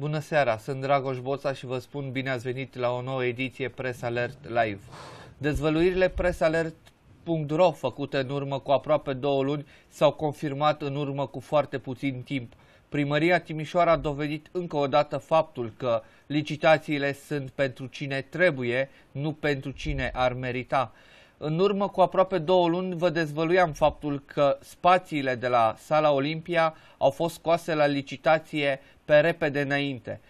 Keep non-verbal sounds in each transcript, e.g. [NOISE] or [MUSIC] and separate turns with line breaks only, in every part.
Bună seara, sunt Dragoș Boța și vă spun bine ați venit la o nouă ediție Press Alert Live. Dezvăluirile Press Alert făcute în urmă cu aproape două luni s-au confirmat în urmă cu foarte puțin timp. Primăria Timișoara a dovedit încă o dată faptul că licitațiile sunt pentru cine trebuie, nu pentru cine ar merita. În urmă cu aproape două luni vă dezvăluiam faptul că spațiile de la Sala Olimpia au fost scoase la licitație pe repede înainte,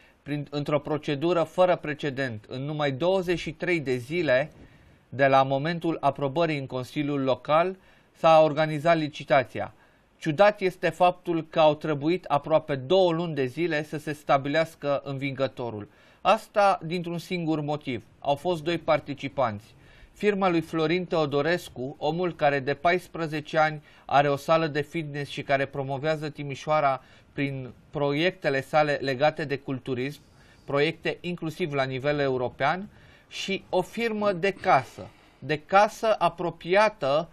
într-o procedură fără precedent. În numai 23 de zile de la momentul aprobării în Consiliul Local s-a organizat licitația. Ciudat este faptul că au trebuit aproape două luni de zile să se stabilească învingătorul. Asta dintr-un singur motiv. Au fost doi participanți firma lui Florin Teodorescu, omul care de 14 ani are o sală de fitness și care promovează Timișoara prin proiectele sale legate de culturism, proiecte inclusiv la nivel european, și o firmă de casă, de casă apropiată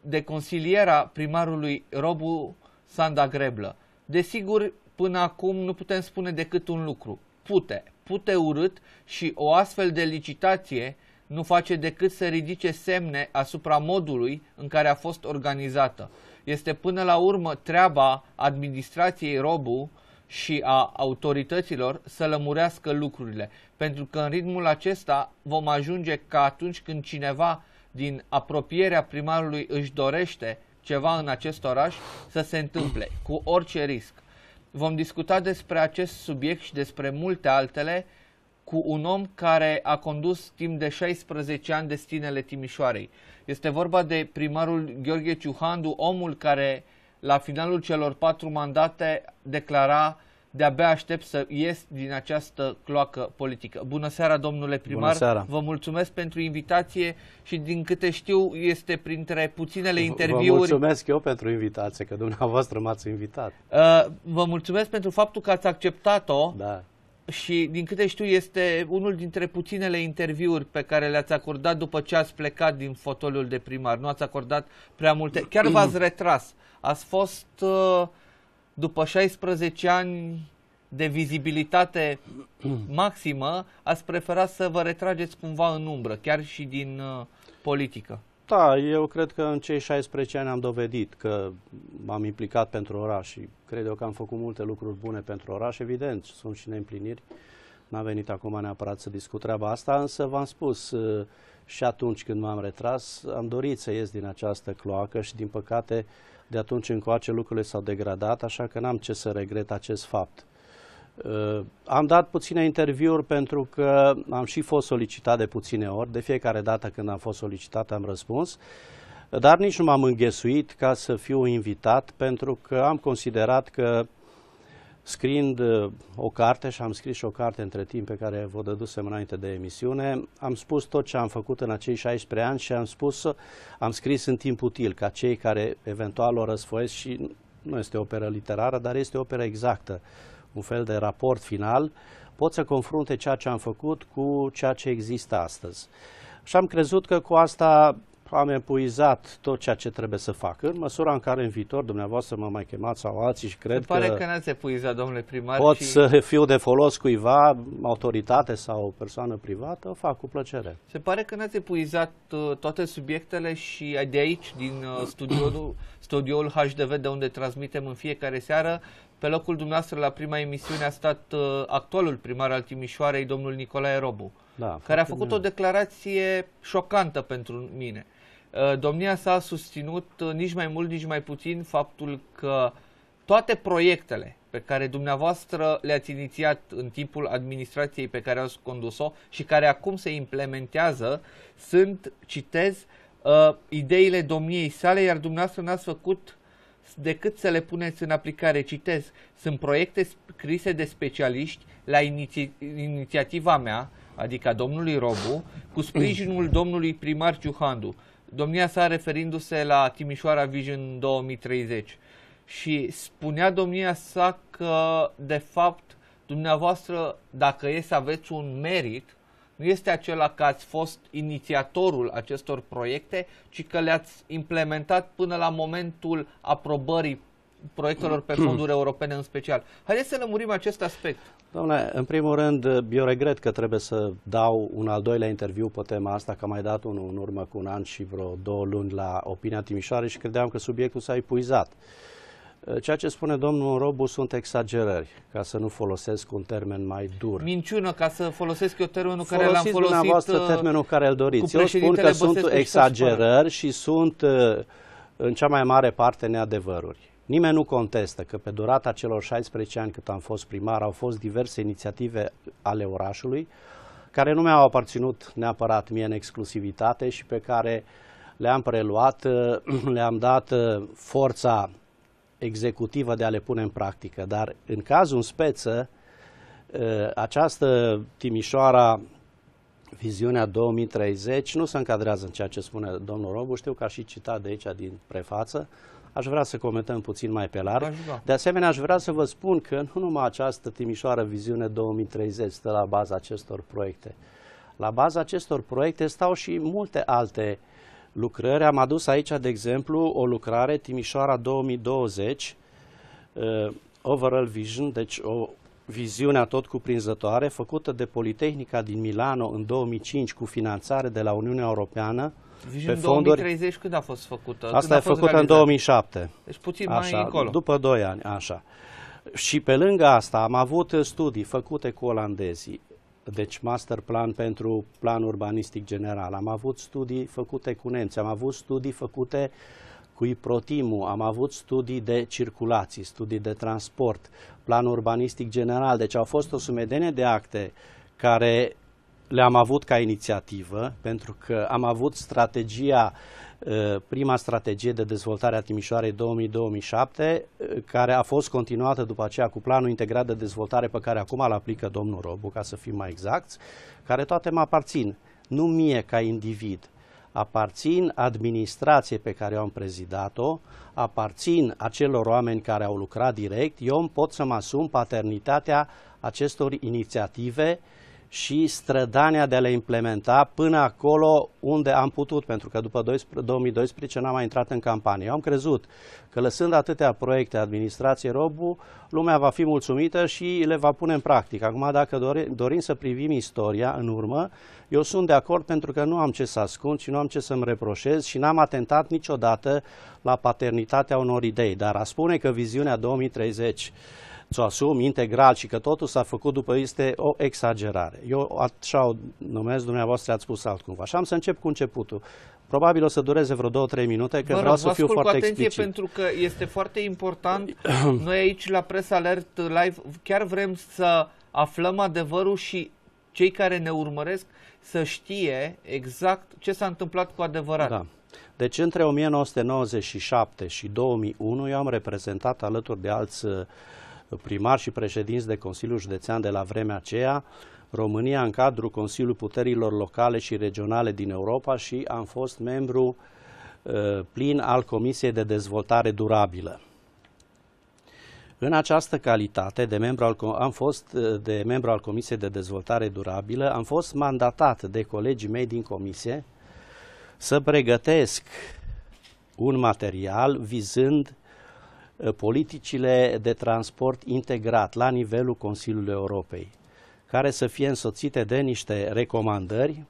de consiliera primarului Robu Sanda Greblă. Desigur, până acum nu putem spune decât un lucru. Pute, pute urât și o astfel de licitație nu face decât să ridice semne asupra modului în care a fost organizată. Este până la urmă treaba administrației Robu și a autorităților să lămurească lucrurile, pentru că în ritmul acesta vom ajunge ca atunci când cineva din apropierea primarului își dorește ceva în acest oraș să se întâmple, cu orice risc. Vom discuta despre acest subiect și despre multe altele cu un om care a condus timp de 16 ani destinele Timișoarei. Este vorba de primarul Gheorghe Ciuhandu, omul care la finalul celor patru mandate declara de-abia aștept să ies din această cloacă politică. Bună seara, domnule primar. Bună seara. Vă mulțumesc pentru invitație și din câte știu este printre puținele interviuri. Vă mulțumesc
eu pentru invitație, că dumneavoastră m-ați invitat.
Uh, vă mulțumesc pentru faptul că ați acceptat-o. Da și din câte știu este unul dintre puținele interviuri pe care le-ați acordat după ce ați plecat din fotoliul de primar. Nu ați acordat prea multe, chiar [CLEARS THROAT] v-ați retras. Ați fost uh, după 16 ani de vizibilitate [CLEARS THROAT] maximă, ați preferat să vă retrageți cumva în umbră, chiar și din uh, politică.
Da, eu cred că în cei 16 ani am dovedit că m-am implicat pentru oraș și cred eu că am făcut multe lucruri bune pentru oraș, evident, sunt și neîmpliniri. N-am venit acum neapărat să discut treaba asta, însă v-am spus și atunci când m-am retras, am dorit să ies din această cloacă și din păcate de atunci încoace lucrurile s-au degradat, așa că n-am ce să regret acest fapt. Uh, am dat puține interviuri pentru că am și fost solicitat de puține ori. De fiecare dată când am fost solicitat am răspuns. Dar nici nu m-am înghesuit ca să fiu invitat pentru că am considerat că scriind uh, o carte și am scris și o carte între timp pe care vă dădusem înainte de emisiune, am spus tot ce am făcut în acei 16 ani și am spus, am scris în timp util ca cei care eventual o răsfoiesc și nu este operă literară, dar este operă exactă un fel de raport final, pot să confrunte ceea ce am făcut cu ceea ce există astăzi. Și am crezut că cu asta am epuizat tot ceea ce trebuie să fac. În măsura în care în viitor dumneavoastră mă mai chemați sau alții și cred pare că... pare că
n-ați epuizat, domnule primar. Pot și... să
fiu de folos cuiva, autoritate sau o persoană privată, o fac cu plăcere.
Se pare că n-ați epuizat uh, toate subiectele și de aici, din uh, studioul, studioul HDV, de unde transmitem în fiecare seară, pe locul dumneavoastră la prima emisiune a stat uh, actualul primar al Timișoarei, domnul Nicolae Robu,
da, care a făcut o
declarație șocantă pentru mine. Uh, domnia s-a susținut uh, nici mai mult, nici mai puțin faptul că toate proiectele pe care dumneavoastră le-ați inițiat în timpul administrației pe care ați condus-o și care acum se implementează sunt, citez, uh, ideile domniei sale, iar dumneavoastră n-ați făcut decât să le puneți în aplicare. Citez, sunt proiecte scrise de specialiști la iniți- inițiativa mea, adică a domnului Robu, cu sprijinul [CLEARS THROAT] domnului primar Ciuhandu. Domnia sa referindu-se la Timișoara Vision 2030. Și spunea domnia sa că, de fapt, dumneavoastră, dacă e să aveți un merit, nu este acela că ați fost inițiatorul acestor proiecte, ci că le-ați implementat până la momentul aprobării proiectelor pe [CLEARS THROAT] fonduri europene în special. Haideți să lămurim acest aspect.
Domnule, în primul rând, eu regret că trebuie să dau un al doilea interviu pe tema asta, că am mai dat unul în urmă cu un an și vreo două luni la Opinia Timișoare și credeam că subiectul s-a epuizat. Uh, Eh, ceea ce spune domnul Robu sunt exagerări, ca să nu folosesc un termen mai dur.
Minciună, ca să folosesc eu termenul Folosiți care l-am folosit dumneavoastră eh, termenul care îl doriți. Eu spun că sunt exagerări
și sunt eh, în cea mai mare parte neadevăruri. Nimeni nu contestă că pe durata celor 16 ani cât am fost primar au fost diverse inițiative ale orașului care nu mi-au aparținut neapărat mie în exclusivitate și pe care le-am preluat, [CLEARS THROAT] le-am dat forța executivă de a le pune în practică, dar în cazul în speță, ă, această Timișoara viziunea 2030 nu se încadrează în ceea ce spune domnul Robu, știu că a și citat de aici din prefață, aș vrea să comentăm puțin mai pe larg. De asemenea, aș vrea să vă spun că nu numai această Timișoara Viziune 2030 stă la baza acestor proiecte. La baza acestor proiecte stau și multe alte uh, lucrări. Am adus aici, de exemplu, o lucrare, Timișoara 2020, uh, Overall Vision, deci o viziune tot cuprinzătoare, făcută de Politehnica din Milano în 2005 cu finanțare de la Uniunea Europeană, Vision pe fonduri... 2030 când a fost făcută? Asta e făcută în 2007. Deci puțin așa, mai încolo. După 2 ani, așa. Și pe lângă asta am avut studii făcute cu olandezii, deci master plan pentru plan urbanistic general. Am avut studii făcute cu nemți, am avut studii făcute cu Iprotimu, am avut studii de circulații, studii de transport, plan urbanistic general. Deci au fost o sumedenie de acte care le-am avut ca inițiativă, pentru că am avut strategia Uh, prima strategie de dezvoltare a Timișoarei 2000-2007, uh, care a fost continuată după aceea cu planul integrat de dezvoltare pe care acum îl aplică domnul Robu, ca să fim mai exacti, care toate mă aparțin, nu mie ca individ, aparțin administrației pe care eu am prezidat-o, aparțin acelor oameni care au lucrat direct, eu pot să mă asum paternitatea acestor inițiative uh, și strădania de a le implementa până acolo unde am putut, pentru că după 2012 n-am mai intrat în campanie. Eu am crezut că lăsând atâtea proiecte administrație robu, lumea va fi mulțumită și le va pune în practic. Acum, dacă dorim să privim istoria în urmă, eu sunt de acord pentru că nu am ce să ascund și nu am ce să-mi reproșez și n-am atentat niciodată la paternitatea unor idei. Dar a spune că viziunea 2030 să o asumi integral și că totul s-a făcut după este o exagerare. Eu așa o numesc, dumneavoastră ați spus altcumva. Așa am să încep cu începutul. Probabil o să dureze vreo două-trei minute, că Bă, vreau să fiu foarte atenție pentru
că este foarte important. [CLEARS THROAT] Noi aici la Press Alert Live chiar vrem să aflăm adevărul și cei care ne urmăresc să știe exact ce s-a întâmplat cu adevărat. Da.
Deci între 1997 și 2001 eu am reprezentat alături de alți primari și președinți de Consiliul Județean de la vremea aceea, România în cadrul Consiliului Puterilor Locale și Regionale din Europa și am fost membru uh, plin al Comisiei de Dezvoltare Durabilă. În această calitate de membru al, am fost uh, de membru al Comisiei de Dezvoltare Durabilă, am fost mandatat de colegii mei din comisie să pregătesc un material vizând Uh, politicile de transport integrat la nivelul Consiliului Europei, care să fie însoțite de niște recomandări,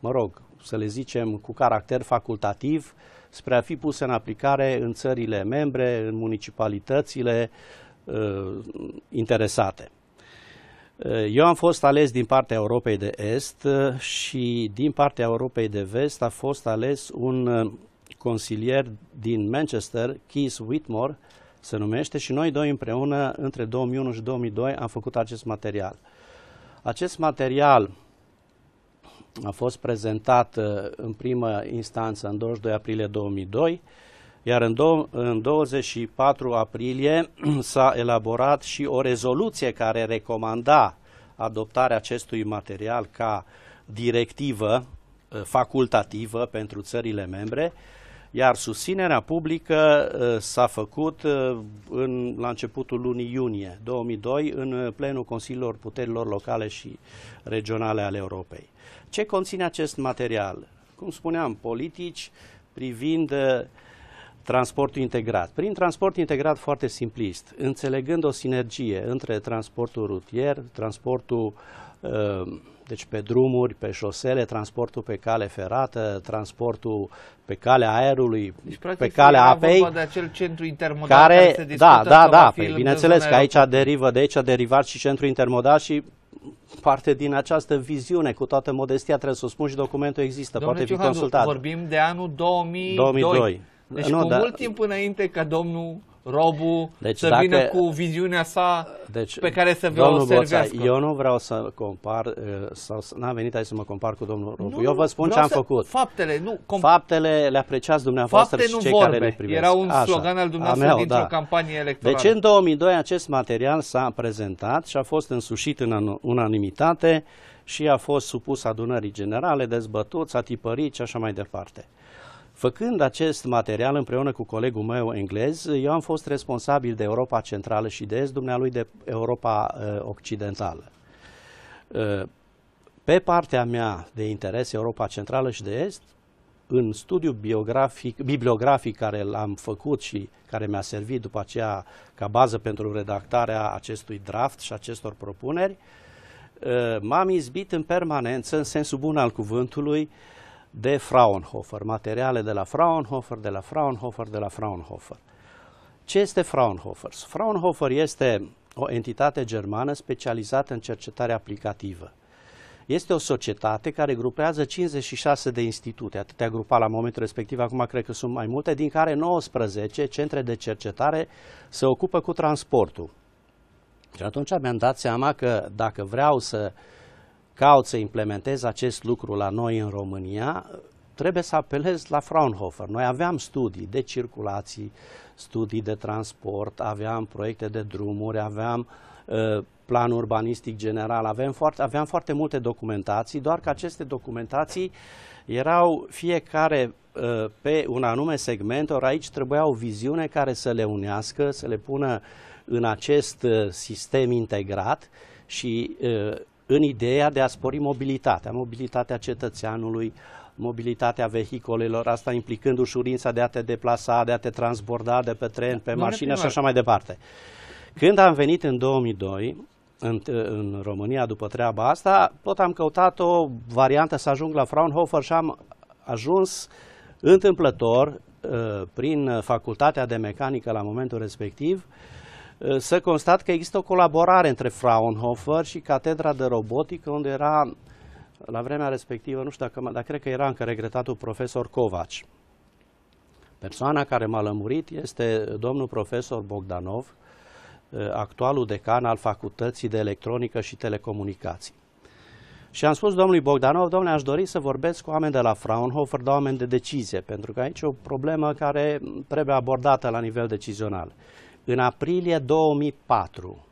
mă rog, să le zicem cu caracter facultativ, spre a fi puse în aplicare în țările membre, în municipalitățile uh, interesate. Uh, eu am fost ales din partea Europei de Est uh, și din partea Europei de Vest a fost ales un consilier din Manchester, Keith Whitmore, se numește, și noi doi împreună, între 2001 și 2002, am făcut acest material. Acest material a fost prezentat uh, în primă instanță în 22 aprilie 2002, iar în, în 24 aprilie [CLEARS THROAT] s-a elaborat și o rezoluție care recomanda adoptarea acestui material ca directivă uh, facultativă pentru țările membre, iar susținerea publică uh, s-a făcut uh, în, la începutul lunii iunie 2002 în uh, plenul Consiliilor Puterilor Locale și Regionale ale Europei. Ce conține acest material? Cum spuneam, politici privind transportul integrat. Prin transport integrat foarte simplist, înțelegând o sinergie între transportul rutier, transportul uh, deci pe drumuri, pe șosele, transportul pe cale ferată, transportul pe calea aerului, deci, pe calea apei. de
acel centru intermodal care, care se Da, da, da, păi, bineînțeles că aici derivă,
de aici a derivat și centrul intermodal și parte din această viziune, cu toată modestia trebuie să o spun și documentul există, Domnule poate fi Ciuhadu, consultat. vorbim
de anul 2002. 2002. Deci nu, cu da. mult timp înainte ca domnul robul deci să dacă, vină cu viziunea sa
deci, pe care să vă o servească. Boța, eu nu vreau să compar, uh, sau n-am venit aici să mă compar cu domnul Robu. Nu, eu vă spun ce am să, făcut. Faptele, nu. Com... Faptele le apreciați dumneavoastră Fapte și cei vorbe. care le primesc. Era un Așa. slogan al dumneavoastră meu, dintr-o da. campanie deci, electorală. Deci în 2002 acest material s-a prezentat și a fost însușit în unanimitate și a fost supus adunării generale, dezbătut, s-a tipărit și așa mai departe. Făcând acest material împreună cu colegul meu englez, eu am fost responsabil de Europa Centrală și de Est, dumnealui de Europa uh, Occidentală. Uh, pe partea mea de interes Europa Centrală și de Est, în studiu biografic, bibliografic care l-am făcut și care mi-a servit după aceea ca bază pentru redactarea acestui draft și acestor propuneri, uh, m-am izbit în permanență, în sensul bun al cuvântului, uh, de Fraunhofer, materiale de la Fraunhofer, de la Fraunhofer, de la Fraunhofer. Ce este Fraunhofer? Fraunhofer este o entitate germană specializată în cercetare aplicativă. Este o societate care grupează 56 de institute, atâtea grupa la momentul respectiv, acum cred că sunt mai multe, din care 19 centre de cercetare se ocupă cu transportul. Și atunci mi-am dat seama că dacă vreau să uh, caut să implementez acest lucru la noi în România, trebuie să apelez la Fraunhofer. Noi aveam studii de circulații, studii de transport, aveam proiecte de drumuri, aveam uh, plan urbanistic general, aveam foarte, aveam foarte multe documentații, doar că aceste documentații erau fiecare uh, pe un anume segment, ori aici trebuia o viziune care să le unească, să le pună în acest uh, sistem integrat și uh, în ideea de a spori mobilitatea, mobilitatea cetățeanului, mobilitatea vehicolelor, asta implicând ușurința de a te deplasa, de a te transborda de pe tren, pe mașină și așa mai departe. Când am venit în 2002 în, în România după treaba asta, tot am căutat o variantă să ajung la Fraunhofer și am ajuns întâmplător uh, prin uh, facultatea de mecanică la momentul respectiv Eh, să constat că există o colaborare între Fraunhofer și Catedra de Robotică, unde era, la vremea respectivă, nu știu dacă, dar cred că era încă regretatul profesor Covaci. Persoana care m-a lămurit este domnul profesor Bogdanov, eh, actualul decan al Facultății de Electronică și Telecomunicații. Și am spus domnului Bogdanov, domnule, aș dori să vorbesc cu oameni de la Fraunhofer, de oameni de decizie, pentru că aici e o problemă care trebuie abordată la nivel decizional. În aprilie 2004,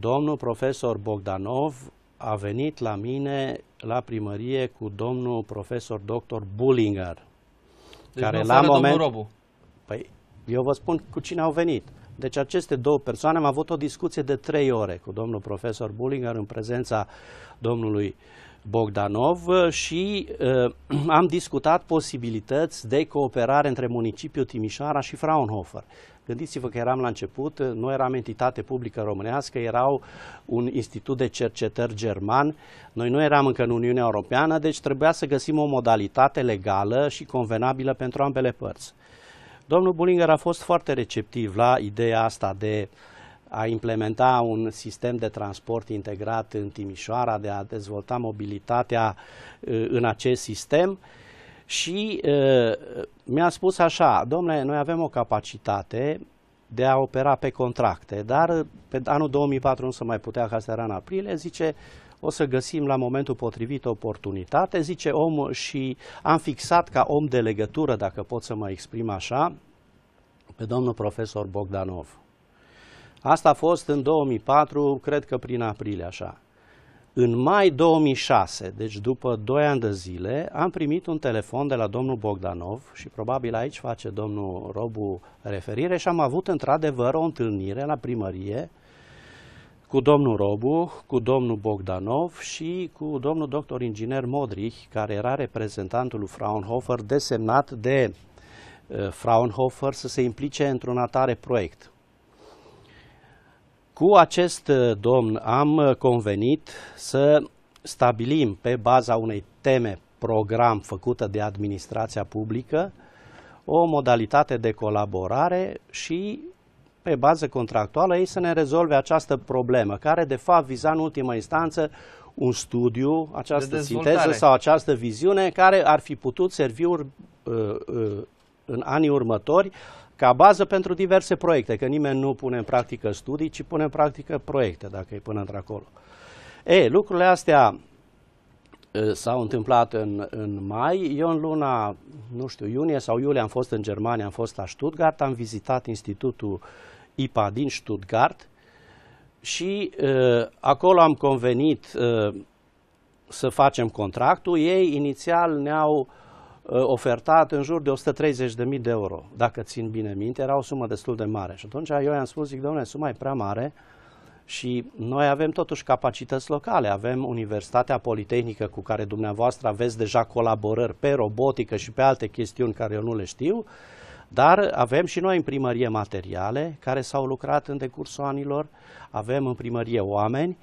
domnul profesor Bogdanov a venit la mine la primărie cu domnul profesor dr. Bullinger. Deci care la moment... Robu. Păi, eu vă spun cu cine au venit. Deci aceste două persoane am avut o discuție de trei ore cu domnul profesor Bullinger în prezența domnului uh, Bogdanov uh, și uh, [CLEARS THROAT] am discutat posibilități de cooperare între municipiul Timișoara și Fraunhofer. Gândiți-vă că eram la început, uh, nu eram entitate publică românească, erau un institut de cercetări german, noi nu eram încă în Uniunea Europeană, deci trebuia să găsim o modalitate legală și convenabilă pentru ambele părți. Domnul Bulinger a fost foarte receptiv la ideea asta de uh, a implementa un sistem de transport integrat în Timișoara, de a dezvolta mobilitatea uh, în acest sistem și uh, mi-a spus așa, domnule, noi avem o capacitate de a opera pe contracte, dar pe anul 2004 nu se mai putea, ca să era în aprilie, zice, o să găsim la momentul potrivit oportunitate, zice om și am fixat ca om de legătură, dacă pot să mă exprim așa, pe domnul profesor Bogdanov. Asta a fost în 2004, cred că prin aprilie așa. În mai 2006, deci după 2 ani de zile, am primit un telefon de la domnul Bogdanov și probabil aici face domnul Robu referire și am avut într-adevăr o întâlnire la primărie cu domnul Robu, cu domnul Bogdanov și cu domnul doctor inginer Modrich, care era reprezentantul lui Fraunhofer, desemnat de eh, Fraunhofer să se implice într-un atare proiect. Cu acest uh, domn am uh, convenit să stabilim pe baza unei teme program făcută de administrația publică o modalitate de colaborare și pe bază contractuală ei să ne rezolve această problemă, care de fapt viza în ultima instanță un studiu, această de sinteză sau această viziune care ar fi putut servi ur, uh, uh, în anii următori ca bază pentru diverse proiecte, că nimeni nu pune în practică studii, ci pune în practică proiecte, dacă e până într-acolo. E, lucrurile astea s-au întâmplat în, în mai. Eu în luna, nu știu, iunie sau iulie am fost în Germania, am fost la Stuttgart, am vizitat Institutul IPA din Stuttgart și uh, acolo am convenit uh, să facem contractul. Ei inițial ne-au uh, Ă, ofertat în jur de 130.000 de euro, dacă țin bine minte, era o sumă destul de mare. Și atunci eu i-am spus, zic, domnule, suma e prea mare și noi avem totuși capacități locale, avem Universitatea Politehnică cu care dumneavoastră aveți deja colaborări pe robotică și pe alte chestiuni care eu nu le știu, dar avem și noi în primărie materiale care s-au lucrat în decursul anilor, avem în primărie oameni,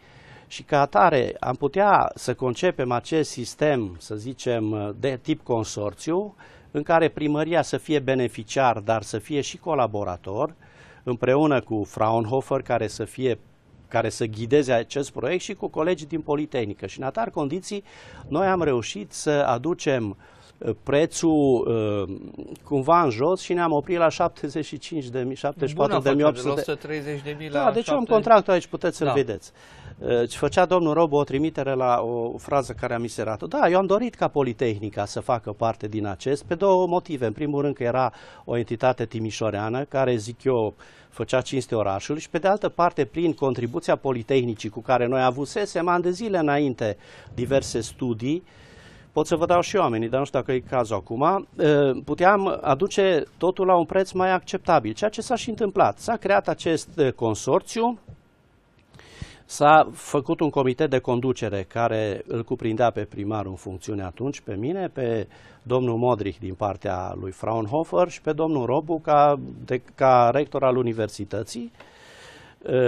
și ca atare am putea să concepem acest sistem, să zicem, de tip consorțiu, în care primăria să fie beneficiar, dar să fie și colaborator, împreună cu Fraunhofer, care să fie care să ghideze acest proiect și cu colegii din Politehnică. Și în atar condiții, noi am reușit să aducem Uh, prețul uh, cumva în jos și ne-am oprit la 75 de mii, 74 de mii, 130 de mii la Da, deci 7... am contract aici, puteți să-l da. vedeți. Uh, și făcea domnul Robu o trimitere la o frază care am miserat-o. Da, eu am dorit ca Politehnica să facă parte din acest, pe două motive. În primul rând că era o entitate timișoreană care, zic eu, făcea cinste orașul și pe de altă parte prin contribuția Politehnicii cu care noi avusesem ani de zile înainte diverse studii, Pot să vă dau și oamenii, dar nu știu dacă e cazul acum. Puteam aduce totul la un preț mai acceptabil, ceea ce s-a și întâmplat. S-a creat acest consorțiu, S-a făcut un comitet de conducere care îl cuprindea pe primarul în funcțiune atunci, pe mine, pe domnul Modric din partea lui Fraunhofer și pe domnul Robu ca, de, ca rector al universității.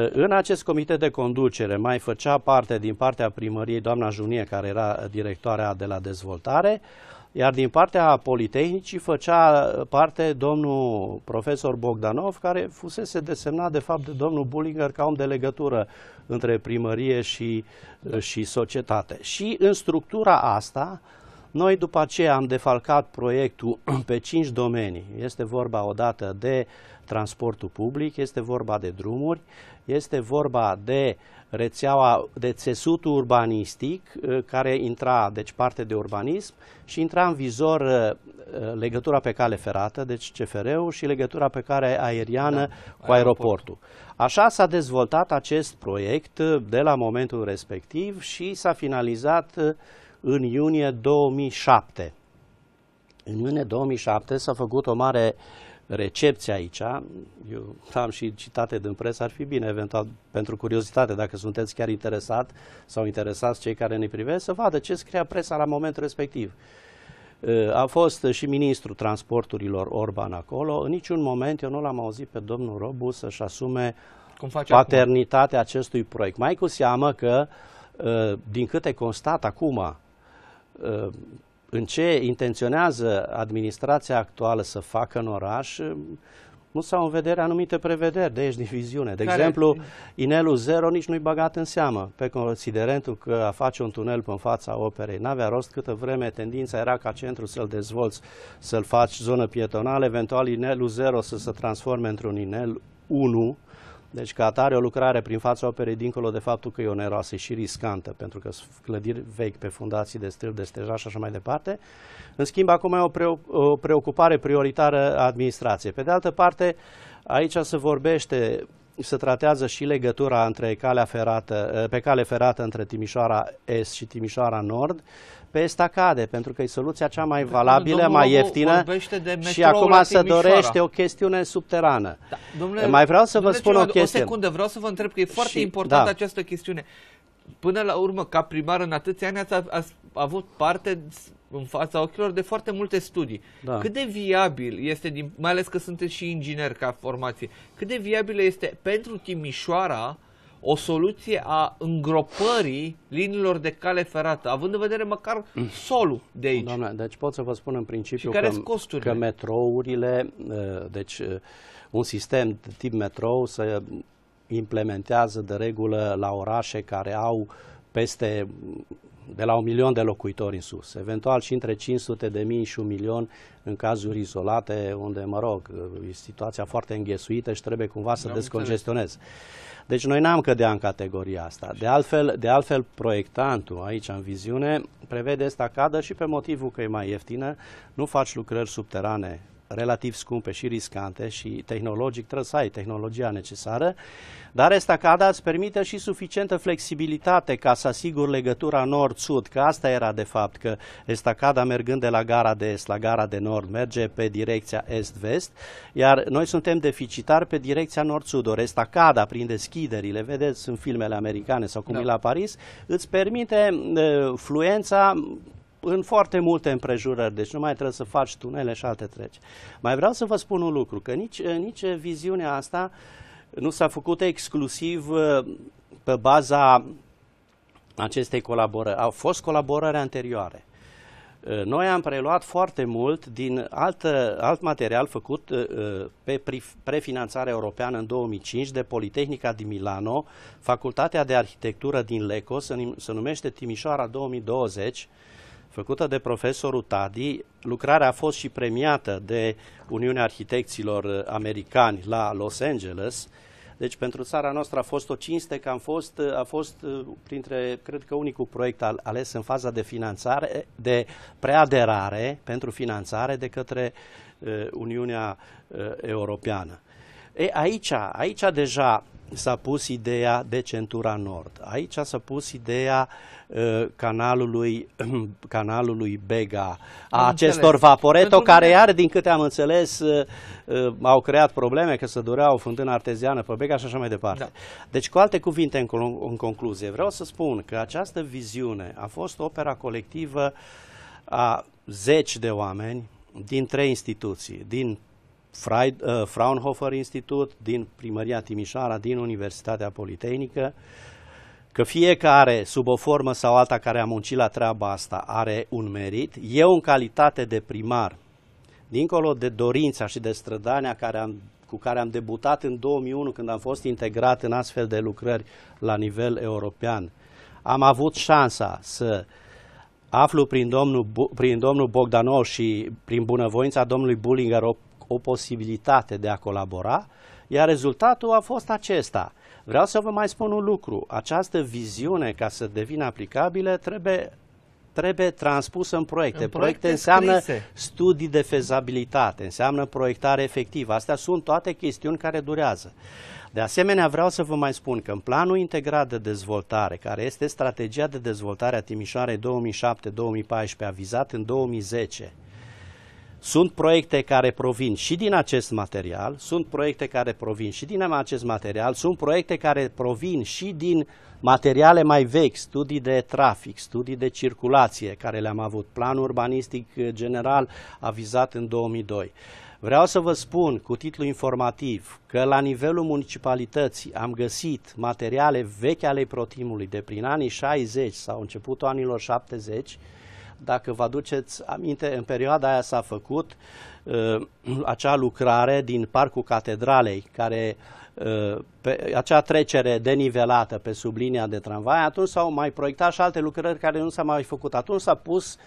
În acest comitet de conducere mai făcea parte din partea primăriei doamna Junie, care era directoarea de la dezvoltare, iar din partea Politehnicii făcea parte domnul profesor Bogdanov, care fusese desemnat de fapt de domnul Bullinger ca om de legătură între primărie și, și societate. Și în structura asta, noi după aceea am defalcat proiectul pe cinci domenii. Este vorba odată de transportul public, este vorba de drumuri, este vorba de rețeaua, de țesutul urbanistic uh, care intra, deci parte de urbanism și intra în vizor uh, uh, legătura pe cale ferată, deci CFR-ul și legătura pe care aeriană da, cu aeroportul. aeroportul. Așa s-a dezvoltat acest proiect de la momentul respectiv și s-a finalizat în iunie 2007. În iunie 2007 s-a făcut o mare uh, recepție aici, eu am și citate din presă, ar fi bine, eventual, pentru curiozitate, dacă sunteți chiar interesat sau interesați cei care ne privesc, să vadă ce scria presa la momentul respectiv. Uh, a fost și ministrul transporturilor Orban acolo. În niciun moment eu nu l-am auzit pe domnul Robu să-și asume Cum face paternitatea acum? acestui proiect. Mai cu seamă că, uh, din câte constat acum, uh, în ce intenționează administrația actuală să facă în oraș, nu s-au în vedere anumite prevederi de aici diviziune. De Care exemplu, inelul zero nici nu-i bagat în seamă pe considerentul că a face un tunel pe în fața operei. N-avea rost câtă vreme tendința era ca centru să-l dezvolți, să-l faci zonă pietonală, eventual inelul zero să se transforme într-un inel 1, deci, ca atare, o lucrare prin fața operei, dincolo de faptul că e oneroasă și riscantă, pentru că sunt clădiri vechi pe fundații de stâlp, de stejar și așa mai departe. În schimb, acum e o, o preocupare prioritară a administrației. Pe de altă parte, aici se vorbește se tratează și legătura între calea ferată, eh, pe cale ferată între Timișoara Est și Timișoara Nord pe cade, pentru că e soluția cea mai pe valabilă, mai ieftină și acum se dorește o chestiune subterană. Da. Domnule, mai vreau să vă spun o chestie. O
secundă, vreau să vă întreb că e foarte și, importantă da. această chestiune. Până la urmă, ca primar în atâția ani ați, ați avut parte în fața ochilor de foarte multe studii. Da. Cât de viabil este, din, mai ales că sunteți și ingineri ca formație, cât de viabilă este pentru Timișoara o
soluție
a îngropării liniilor de cale ferată, având în vedere măcar mm.
solul de aici. Doamne, deci pot să vă spun în principiu care că, că metrourile, uh, deci uh, un sistem de tip metrou se implementează de regulă la orașe care au peste de la un milion de locuitori în sus, eventual și între 500 de mii și un milion în cazuri izolate, unde, mă rog, e situația foarte înghesuită și trebuie cumva să descongestionez. Deci noi n-am cădea în categoria asta. De altfel, de altfel, proiectantul aici în viziune prevede cadă și pe motivul că e mai ieftină, nu faci lucrări subterane relativ scumpe și riscante și tehnologic trebuie să ai tehnologia necesară, dar estacada îți permite și suficientă flexibilitate ca să asiguri legătura nord-sud, că asta era de fapt, că estacada mergând de la gara de est la gara de nord merge pe direcția est-vest, iar noi suntem deficitari pe direcția nord-sud. O estacada prin deschiderile, vedeți în filmele americane sau cum da. e la Paris, îți permite uh, fluența în foarte multe împrejurări, deci nu mai trebuie să faci tunele și alte treci. Mai vreau să vă spun un lucru, că nici, nici viziunea asta nu s-a făcut exclusiv uh, pe baza acestei colaborări. Au fost colaborări anterioare. Uh, noi am preluat foarte mult din alt, uh, alt material făcut pe prefinanțare europeană în 2005 de Politehnica din Milano, Facultatea de Arhitectură din Lecco, se numește Timișoara 2020, făcută de profesorul Tadi. Lucrarea a fost și premiată de Uniunea Arhitecților Americani la Los Angeles. Deci pentru țara noastră a fost o cinste că am fost, a fost uh, printre, cred că unicul proiect al, ales în faza de finanțare, de preaderare pentru finanțare de către uh, Uniunea uh, Europeană. E, aici, aici deja s-a pus ideea de centura nord, aici s-a pus ideea uh, Uh, canalului, [CLEARS THROAT] canalului Bega, a am acestor înțeles. vaporeto, Pentru care iar, din câte am înțeles, uh, uh, au creat probleme, că se durea o fântână arteziană pe Bega și așa mai departe. Da. Deci, cu alte cuvinte, în, în concluzie, vreau să spun că această viziune a fost opera colectivă a zeci de oameni din trei instituții, din Freid, uh, Fraunhofer Institut, din Primăria Timișoara, din Universitatea Politehnică, uh, că fiecare, sub o formă sau alta, care a muncit la treaba asta are un merit. Eu, în calitate de primar, dincolo de dorința și de strădania care am, cu care am debutat în 2001, când am fost integrat în astfel de lucrări la nivel european, am avut șansa să aflu prin domnul, prin domnul Bogdanov și prin bunăvoința domnului Bullinger o, o posibilitate de a colabora, iar rezultatul a fost acesta – Vreau să vă mai spun un lucru. Această viziune, ca să devină aplicabilă, trebuie trebuie transpusă în proiecte. În proiecte, proiecte înseamnă studii de fezabilitate, înseamnă proiectare efectivă. Astea sunt toate chestiuni care durează. De asemenea, vreau să vă mai spun că în planul integrat de dezvoltare, care este strategia de dezvoltare a Timișoarei 2007-2014, avizat în 2010, sunt proiecte care provin și din acest material, sunt proiecte care provin și din acest material, sunt proiecte care provin și din materiale mai vechi, studii de trafic, studii de circulație, care le-am avut, plan urbanistic eh, general avizat în 2002. Vreau să vă spun cu titlu informativ că la nivelul municipalității am găsit materiale vechi ale protimului de prin anii 60 sau începutul anilor 70 dacă vă aduceți aminte, în perioada aia s-a făcut uh, acea lucrare din Parcul Catedralei, care uh, pe acea trecere denivelată pe sub linia de tramvai, atunci s-au mai proiectat și alte lucrări care nu s-au mai făcut. Atunci s-a pus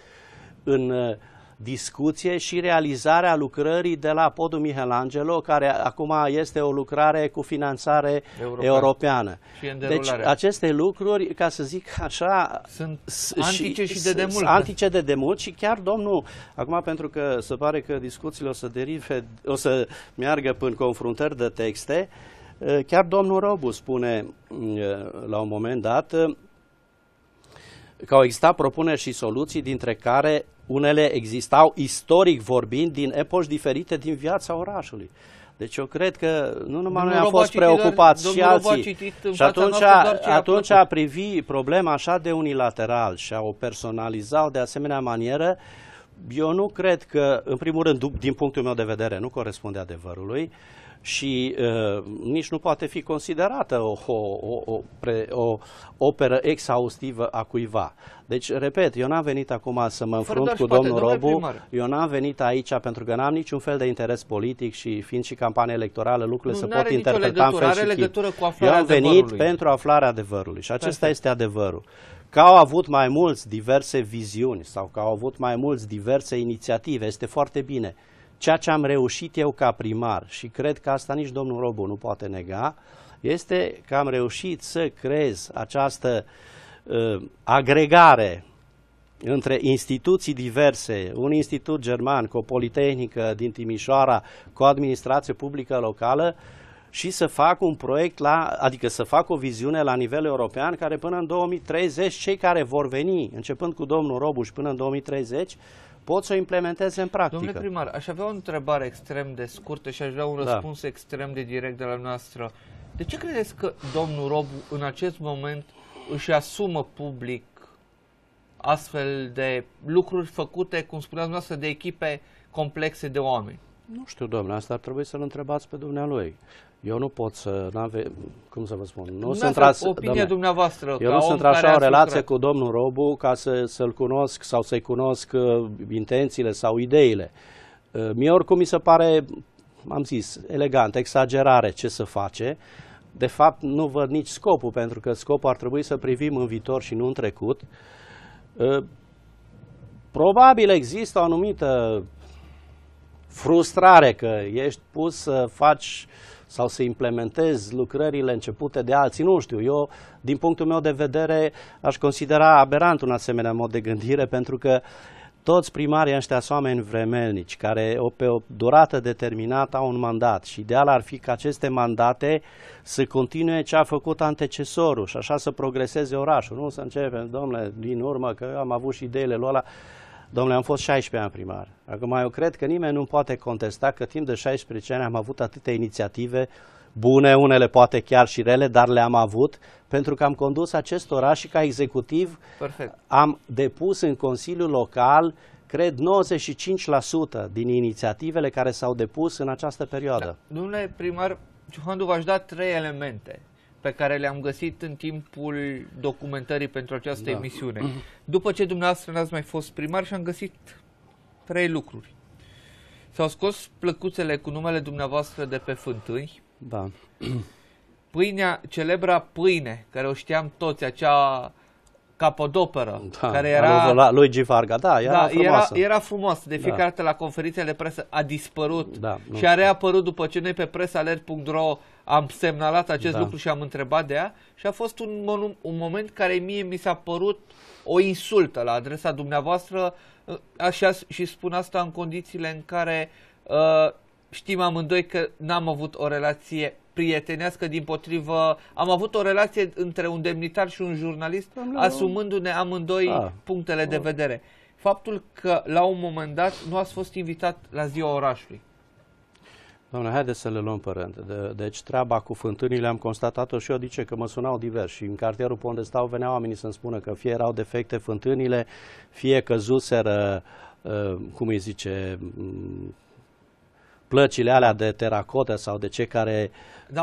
în uh, discuție și realizarea lucrării de la podul Michelangelo, care acum este o lucrare cu finanțare European. europeană. deci aceste lucruri, ca să zic așa... Sunt antice și, și de demult. Antice de demult și chiar domnul, acum pentru că se pare că discuțiile o să derive, o să meargă până confruntări de texte, eh, chiar domnul Robu spune mm, la un moment dat eh, că au existat propuneri și soluții, dintre care unele existau istoric vorbind din epoși diferite din viața orașului. Deci eu cred că nu numai domnul noi am fost preocupați doar, și alții. Și atunci, atunci a privi problema așa de unilateral și a o personalizat de asemenea manieră, eu nu cred că, în primul rând, din punctul meu de vedere, nu corespunde adevărului, uh, și uh, nici nu poate fi considerată o, o, o, o, pre, o operă exhaustivă a cuiva. Deci, repet, eu n-am venit acum să mă înfrunt cu domnul domnul Robu, eu n-am venit aici pentru că n-am niciun fel de interes politic și fiind și campanie electorală, lucrurile nu, se pot interpreta în fel are și legătură cu aflarea Eu am venit adevărului. pentru aflarea adevărului și acesta Perfect. este adevărul că au avut mai mulți diverse viziuni sau că au avut mai mulți diverse inițiative, este foarte bine. Ceea ce am reușit eu ca primar, și cred că asta nici domnul Robu nu poate nega, este că am reușit să creez această uh, agregare între instituții diverse, un institut german cu o politehnică din Timișoara, cu o administrație publică locală și să fac un proiect, la, adică să fac o viziune la nivel european care până în 2030, cei care vor veni, începând cu domnul Robuș până în 2030, pot să o implementeze în practică. Domnule
primar, aș avea o întrebare extrem de scurtă și aș vrea un da. răspuns da. extrem de direct de la noastră. De ce credeți că domnul Robu în acest moment își asumă public astfel de lucruri făcute, cum spuneați noastră, de echipe complexe de oameni?
Nu știu, domnule, asta ar trebui să-l întrebați pe dumnealui. Eu nu pot să, ave cum să vă spun, nu sunt ras, opinia domne, dumneavoastră. Eu nu sunt așa o relație cu domnul Robu ca să, să-l cunosc sau să-i cunosc uh, intențiile sau ideile. Uh, mie oricum mi se pare, am zis, elegant, exagerare ce să face. De fapt, nu văd nici scopul, pentru că scopul ar trebui să privim în viitor și nu în trecut. Uh, probabil există o anumită frustrare că ești pus să faci sau să implementez lucrările începute de alții, nu știu. Eu, din punctul meu de vedere, aș considera aberant un asemenea mod de gândire, [LAUGHS] pentru că toți primarii ăștia sunt oameni vremelnici, care o, pe o durată determinată au un mandat și ideal ar fi ca aceste mandate să continue ce a făcut antecesorul și așa să progreseze orașul, nu să începem, domnule, din urmă că am avut și ideile lui ăla. Domnule, am fost 16 ani primar. Acum eu cred că nimeni nu poate contesta că timp de 16 ani am avut atâtea inițiative bune, unele poate chiar și rele, dar le-am avut pentru că am condus acest oraș și ca executiv Perfect. am depus în Consiliul Local cred 95% din inițiativele care s-au depus în această perioadă. Da.
Domnule primar, Ciuhandu v-aș da trei elemente pe care le-am găsit în timpul documentării pentru această da. emisiune. [CLEARS THROAT] După ce dumneavoastră n-ați mai fost primar și am găsit trei lucruri. S-au scos plăcuțele cu numele dumneavoastră de pe fântâni.
Da. [CLEARS THROAT]
Pâinea, celebra pâine, care o știam toți, acea capodoperă, da, care era... La
Luigi Varga, da, era da, frumoasă. Era, era frumoasă, de da. fiecare da.
dată la conferințele de presă a dispărut da, și a reapărut după ce noi pe presaler.ro am semnalat acest da. lucru și am întrebat de ea și a fost un, un moment care mie mi s-a părut o insultă la adresa dumneavoastră uh, așa, și spun asta în condițiile în care uh, știm amândoi că n-am avut o relație prietenească, din potrivă am avut o relație între un demnitar și un jurnalist, asumându-ne amândoi ah. punctele de vedere. Faptul că la un moment dat nu ați fost invitat la ziua orașului,
Doamne, haideți să le luăm pe rând. De, deci treaba cu fântânile am constatat-o și eu, zice adică că mă sunau divers și în cartierul pe unde stau veneau oamenii să-mi spună că fie erau defecte fântânile, fie căzuseră, uh, cum îi zice, plăcile alea de teracotă sau de ce care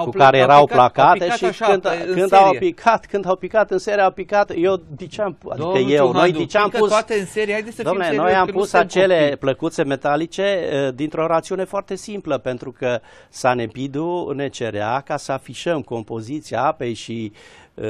cu care erau picat, placate și așa, când, când au picat, când au picat în serie, au picat, eu diceam, adică Domnul eu, noi diceam pus... Toate în
serie, hai să domne, noi am pus acele copii.
plăcuțe metalice dintr-o rațiune foarte simplă, pentru că Sanepidu ne cerea ca să afișăm compoziția apei și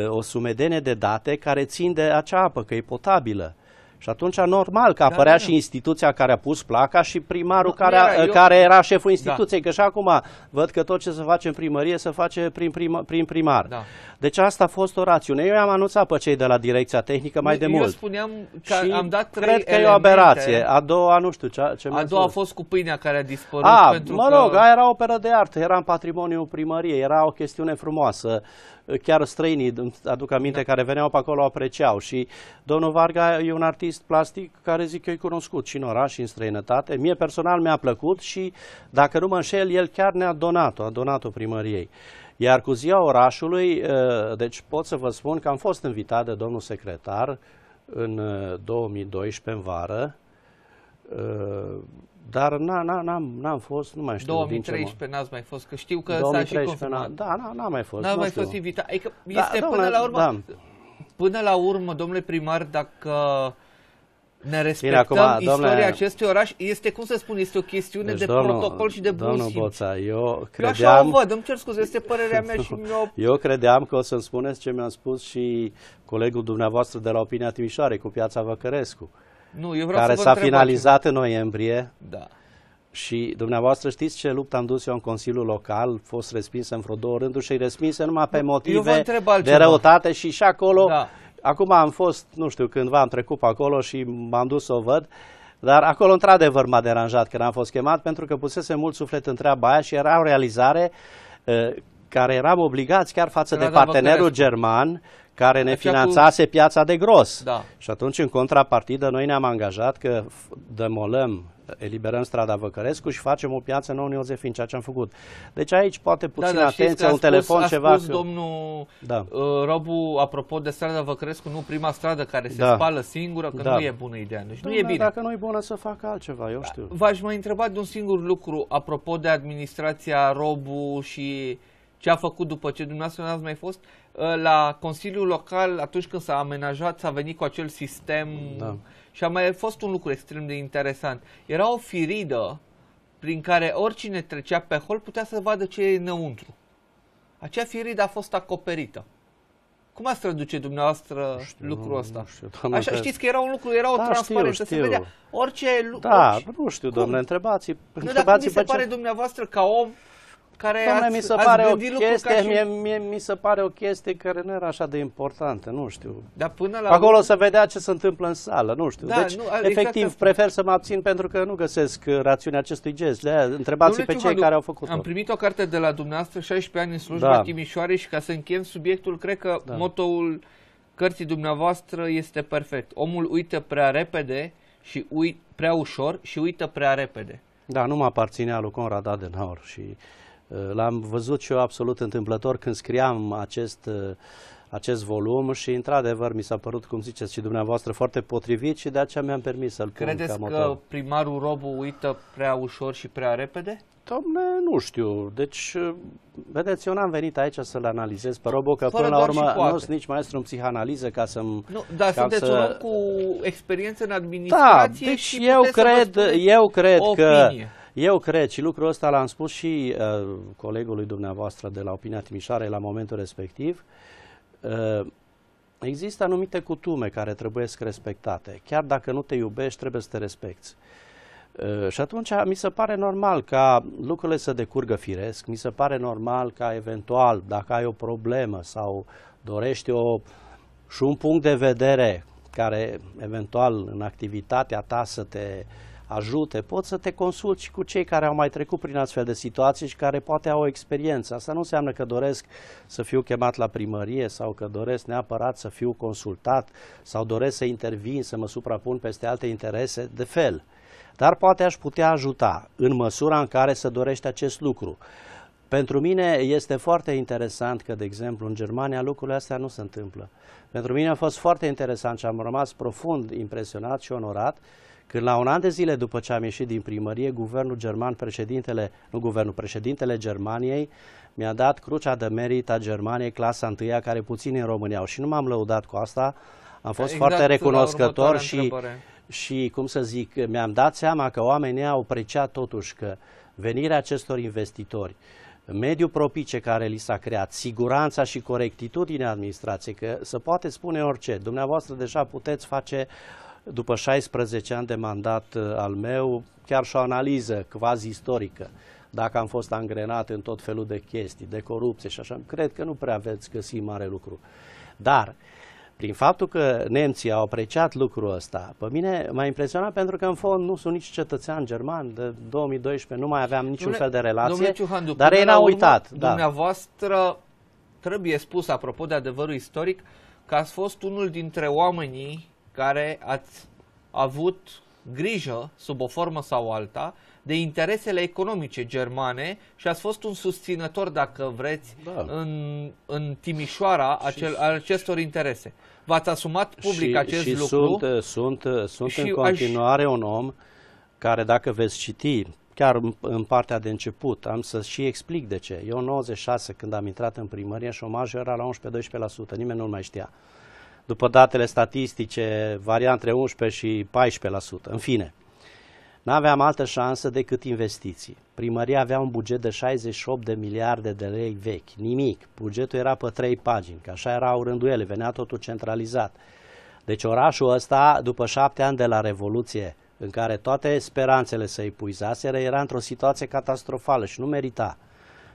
o sumedenie de date care țin de acea apă, că e potabilă. Și atunci normal că da, apărea da, da. și instituția care a pus placa și primarul da, care, era, eu... care era șeful da. instituției. Da. Că și acum văd că tot ce se face în primărie se face prin, prim, prin primar. Da. Deci asta a fost o rațiune. Eu am anunțat pe cei de la direcția tehnică mai de mult. Eu
spuneam că și am dat trei cred că elemente. e o aberație.
A doua, nu știu ce, ce A doua a
fost cu pâinea care a dispărut. A, ah, pentru mă rog, că... aia era
o operă de artă, era în patrimoniul primăriei, era o chestiune frumoasă chiar străinii, aduc aminte, da. care veneau pe acolo, apreciau. Și domnul Varga e un artist plastic care, zic eu, e cunoscut și în oraș și în străinătate. Mie personal mi-a plăcut și, dacă nu mă înșel, el chiar ne-a donat-o, a donat-o primăriei. Iar cu ziua orașului, ă, deci pot să vă spun că am fost invitat de domnul secretar în 2012, ă, în vară, Uh, dar n-am fost, nu mai știu 2013
n-ați mai fost, că știu că s-a și confirmat. Da,
n-am mai fost. N-am mai știu. fost invitat. Adică da, este da, până la urmă... Da.
Până la urmă, domnule primar, dacă ne respectăm Bine, acum, istoria domnule, acestui oraș, este, cum să spun, este o chestiune deci, de domnul, protocol și de bun domnul simț. Boța, eu credeam... Eu așa o văd, îmi cer scuze, este părerea mea și mi-o...
[LAUGHS] Eu credeam că o să-mi spuneți ce mi-a spus și colegul dumneavoastră de la Opinia Timișoare cu Piața Văcărescu. Nu, eu vreau care s-a finalizat în noiembrie. Da. Și dumneavoastră știți ce luptă am dus eu în Consiliul Local, fost respinsă în vreo două rânduri și respinsă numai pe motive de răutate și și acolo, da. acum am fost, nu știu, cândva am trecut pe acolo și m-am dus să o văd, dar acolo într-adevăr m-a deranjat că n-am fost chemat pentru că pusese mult suflet în treaba aia și era o realizare uh, care eram obligați chiar față Era de partenerul german care ne finanțase piața de gros. Da. Și atunci, în contrapartidă, noi ne-am angajat că demolăm eliberăm strada Văcărescu și facem o piață nouă Iosefin, ceea ce am făcut. Deci aici poate da, puțin da, da, atenție, un spus, telefon, a ceva. A spus că... domnul da.
uh, Robu, apropo de strada Văcărescu, nu prima stradă care se da. spală singură, că da. nu e bună ideea. Deci da, nu păi, e bine. Dacă
nu e bună să facă altceva, eu știu.
V-aș mai întreba de un singur lucru, apropo de administrația Robu și uh, ce a făcut după ce dumneavoastră n-ați mai fost, ă, la Consiliul Local, atunci când s-a amenajat, s-a venit cu acel sistem da. și a mai fost un lucru extrem de interesant. Era o firidă prin care oricine trecea pe hol putea să vadă ce e înăuntru. Acea firidă a fost acoperită. Cum ați traduce dumneavoastră știu, lucrul ăsta? Nu știu, doamne, Așa știți că era un lucru, era o da, transparență, știu, știu. se vedea orice lucru. Da, orice...
nu știu, domnule, întrebați-i. Întrebați nu, dar cum se pare ce...
dumneavoastră ca om care Doamne, ați, mi se pare o chestie, și... mie,
mie, mi se pare o chestie care nu era așa de importantă, nu știu. Dar până la Acolo urmă... să vedea ce se întâmplă în sală, nu știu. Da, deci, nu, exact efectiv, asta. prefer să mă abțin pentru că nu găsesc uh, rațiunea acestui gest. Le întrebați pe cei care au făcut o Am
primit o carte de la dumneavoastră, 16 ani în slujba da. Timișoare și ca să închem subiectul, cred că da. motoul cărții dumneavoastră este perfect. Omul uită prea repede și uit, prea ușor și uită prea repede.
Da, nu mă aparținea lui Conrad Adenauer și Uh, l-am văzut și eu absolut întâmplător când scriam acest, uh, acest volum și, într-adevăr, mi s-a părut, cum ziceți și dumneavoastră, foarte potrivit și de aceea mi-am permis să-l pun Credeți ca că
primarul Robu uită prea ușor și prea repede?
Domne, nu știu. Deci, uh, vedeți, eu n-am venit aici să-l analizez pe Robo, că Fără până la urmă nu sunt nici maestru în psihanaliză ca să-mi... Dar ca sunteți să... un om
cu experiență în da, administrație da, deci și eu cred, eu cred că... Opinie
eu cred și lucrul ăsta l-am spus și uh, colegului dumneavoastră de la Opinia Timișoare la momentul respectiv. Uh, există anumite cutume care trebuie să respectate. Chiar dacă nu te iubești, trebuie să te respecti. Uh, și atunci mi se pare normal ca lucrurile să decurgă firesc, mi se pare normal ca eventual, dacă ai o problemă sau dorești o, și un punct de vedere care eventual în activitatea ta să te uh, ajute, poți să te consulți cu cei care au mai trecut prin astfel de situații și care poate au o experiență. Asta nu înseamnă că doresc să fiu chemat la primărie sau că doresc neapărat să fiu consultat sau doresc să intervin, să mă suprapun peste alte interese de fel. Dar poate aș putea ajuta în măsura în care să dorește acest lucru. Pentru mine este foarte interesant că, de exemplu, în Germania lucrurile astea nu se întâmplă. Pentru mine a fost foarte interesant și am rămas profund impresionat și onorat când la un an de zile după ce am ieșit din primărie, guvernul german, președintele, nu guvernul, președintele Germaniei, mi-a dat crucea de merit a Germaniei, clasa 1 care puțini în România au. Și nu m-am lăudat cu asta, am fost exact foarte recunoscător și, și, cum să zic, mi-am dat seama că oamenii au apreciat totuși că venirea acestor investitori, mediul propice care li s-a creat, siguranța și corectitudinea administrației, că se poate spune orice. Dumneavoastră deja puteți face după 16 ani de mandat uh, al meu, chiar și o analiză quasi istorică, dacă am fost angrenat în tot felul de chestii, de corupție și așa, cred că nu prea veți găsi mare lucru. Dar, prin faptul că nemții au apreciat lucrul ăsta, pe mine m-a impresionat pentru că în fond nu sunt nici cetățean german, de 2012 nu mai aveam niciun Domne, fel de relație, Ciuhandu, dar ei n-au uitat. Da.
Dumneavoastră, trebuie spus, apropo de adevărul istoric, că ați fost unul dintre oamenii care ați avut grijă, sub o formă sau alta, de interesele economice germane și ați fost un susținător, dacă vreți, da. în, în Timișoara acel, și, acestor interese. V-ați asumat public și, acest și lucru.
Sunt, sunt, sunt și în continuare aș... un om care, dacă veți citi, chiar în partea de început, am să și explic de ce. Eu în 96, când am intrat în primărie, șomajul era la 11-12%, nimeni nu mai știa după datele statistice, varia între 11 și 14%. În fine, nu aveam altă șansă decât investiții. Primăria avea un buget de 68 de miliarde de lei vechi, nimic. Bugetul era pe trei pagini, că așa erau rânduiele, venea totul centralizat. Deci orașul ăsta, după șapte ani de la Revoluție, în care toate speranțele se epuizaseră, era într-o situație catastrofală și nu merita.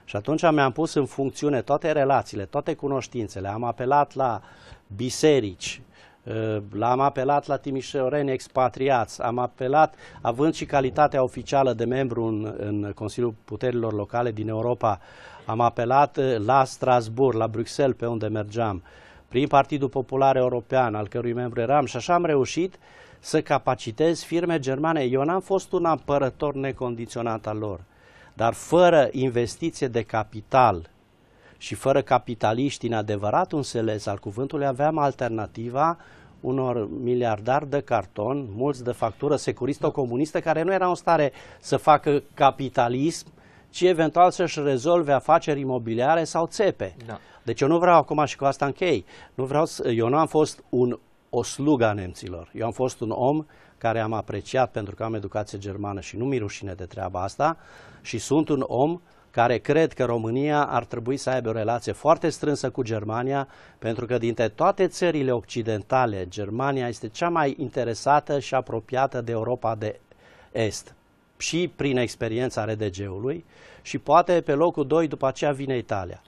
Și atunci mi-am pus în funcțiune toate relațiile, toate cunoștințele, am apelat la uh, biserici, uh, L-am apelat la timișoreni expatriați, am apelat, având și calitatea oficială de membru în, în Consiliul Puterilor Locale din Europa, am apelat uh, la Strasbourg, la Bruxelles, pe unde mergeam, prin Partidul Popular European, al cărui membru eram și așa am reușit să capacitez firme germane. Eu n-am fost un apărător necondiționat al lor, dar fără investiție de capital și fără capitaliști în adevărat un seles al cuvântului, aveam alternativa unor miliardari de carton, mulți de factură securistă comunistă care nu erau în stare să facă capitalism, ci eventual să-și rezolve afaceri imobiliare sau țepe. Da. Deci eu nu vreau acum și cu asta închei. Nu vreau să, eu nu am fost un o sluga nemților. Eu am fost un om care am apreciat pentru că am educație germană și nu mi rușine de treaba asta și sunt un om care cred că România ar trebui să aibă o relație foarte strânsă cu Germania, pentru că dintre toate țările occidentale, Germania este cea mai interesată și apropiată de Europa de Est și prin experiența RDG-ului și poate pe locul 2 după aceea vine Italia.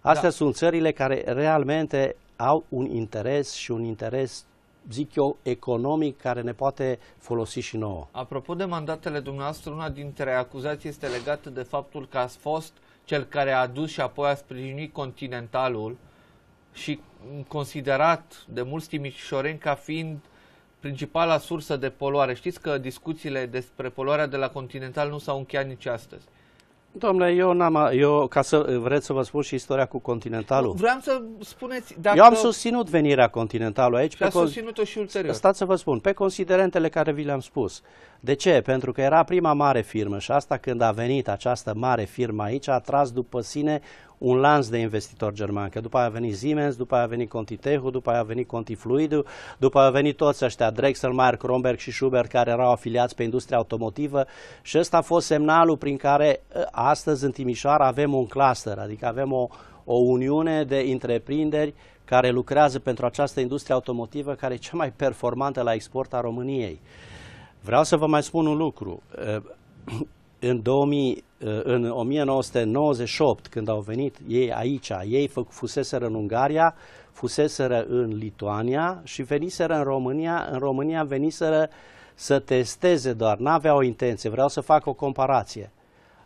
Astea da. sunt țările care realmente au un interes și un interes zic eu, economic care ne poate folosi și nouă.
Apropo de mandatele dumneavoastră, una dintre acuzații este legată de faptul că ați fost cel care a adus și apoi a sprijinit Continentalul și considerat de mulți timișoreni ca fiind principala sursă de poluare. Știți că discuțiile despre poluarea de la Continental nu s-au încheiat nici astăzi.
Domnule, eu n-am, eu, ca să vreți să vă spun și istoria cu Continentalul. Vreau
să spuneți, dacă... Eu am susținut
venirea Continentalului aici. Și pe a susținut-o și ulterior. Stați să vă spun, pe considerentele care vi le-am spus. De ce? Pentru că era prima mare firmă și asta când a venit această mare firmă aici a tras după sine un lanț de investitori germani, că după aia a venit Siemens, după aia a venit Tehu, după aia a venit Fluidu, după aia a venit toți ăștia, Drexel, Mark, Romberg și Schubert, care erau afiliați pe industria automotivă și ăsta a fost semnalul prin care ă, astăzi în Timișoara avem un cluster, adică avem o, o uniune de întreprinderi care lucrează pentru această industrie automotivă care e cea mai performantă la export a României. Vreau să vă mai spun un lucru ă, în, 2000, uh, în 1998, când au venit ei aici, ei fuseseră în Ungaria, fuseseră în Lituania și veniseră în România. În România veniseră să testeze doar, n-aveau intenție. Vreau să fac o comparație.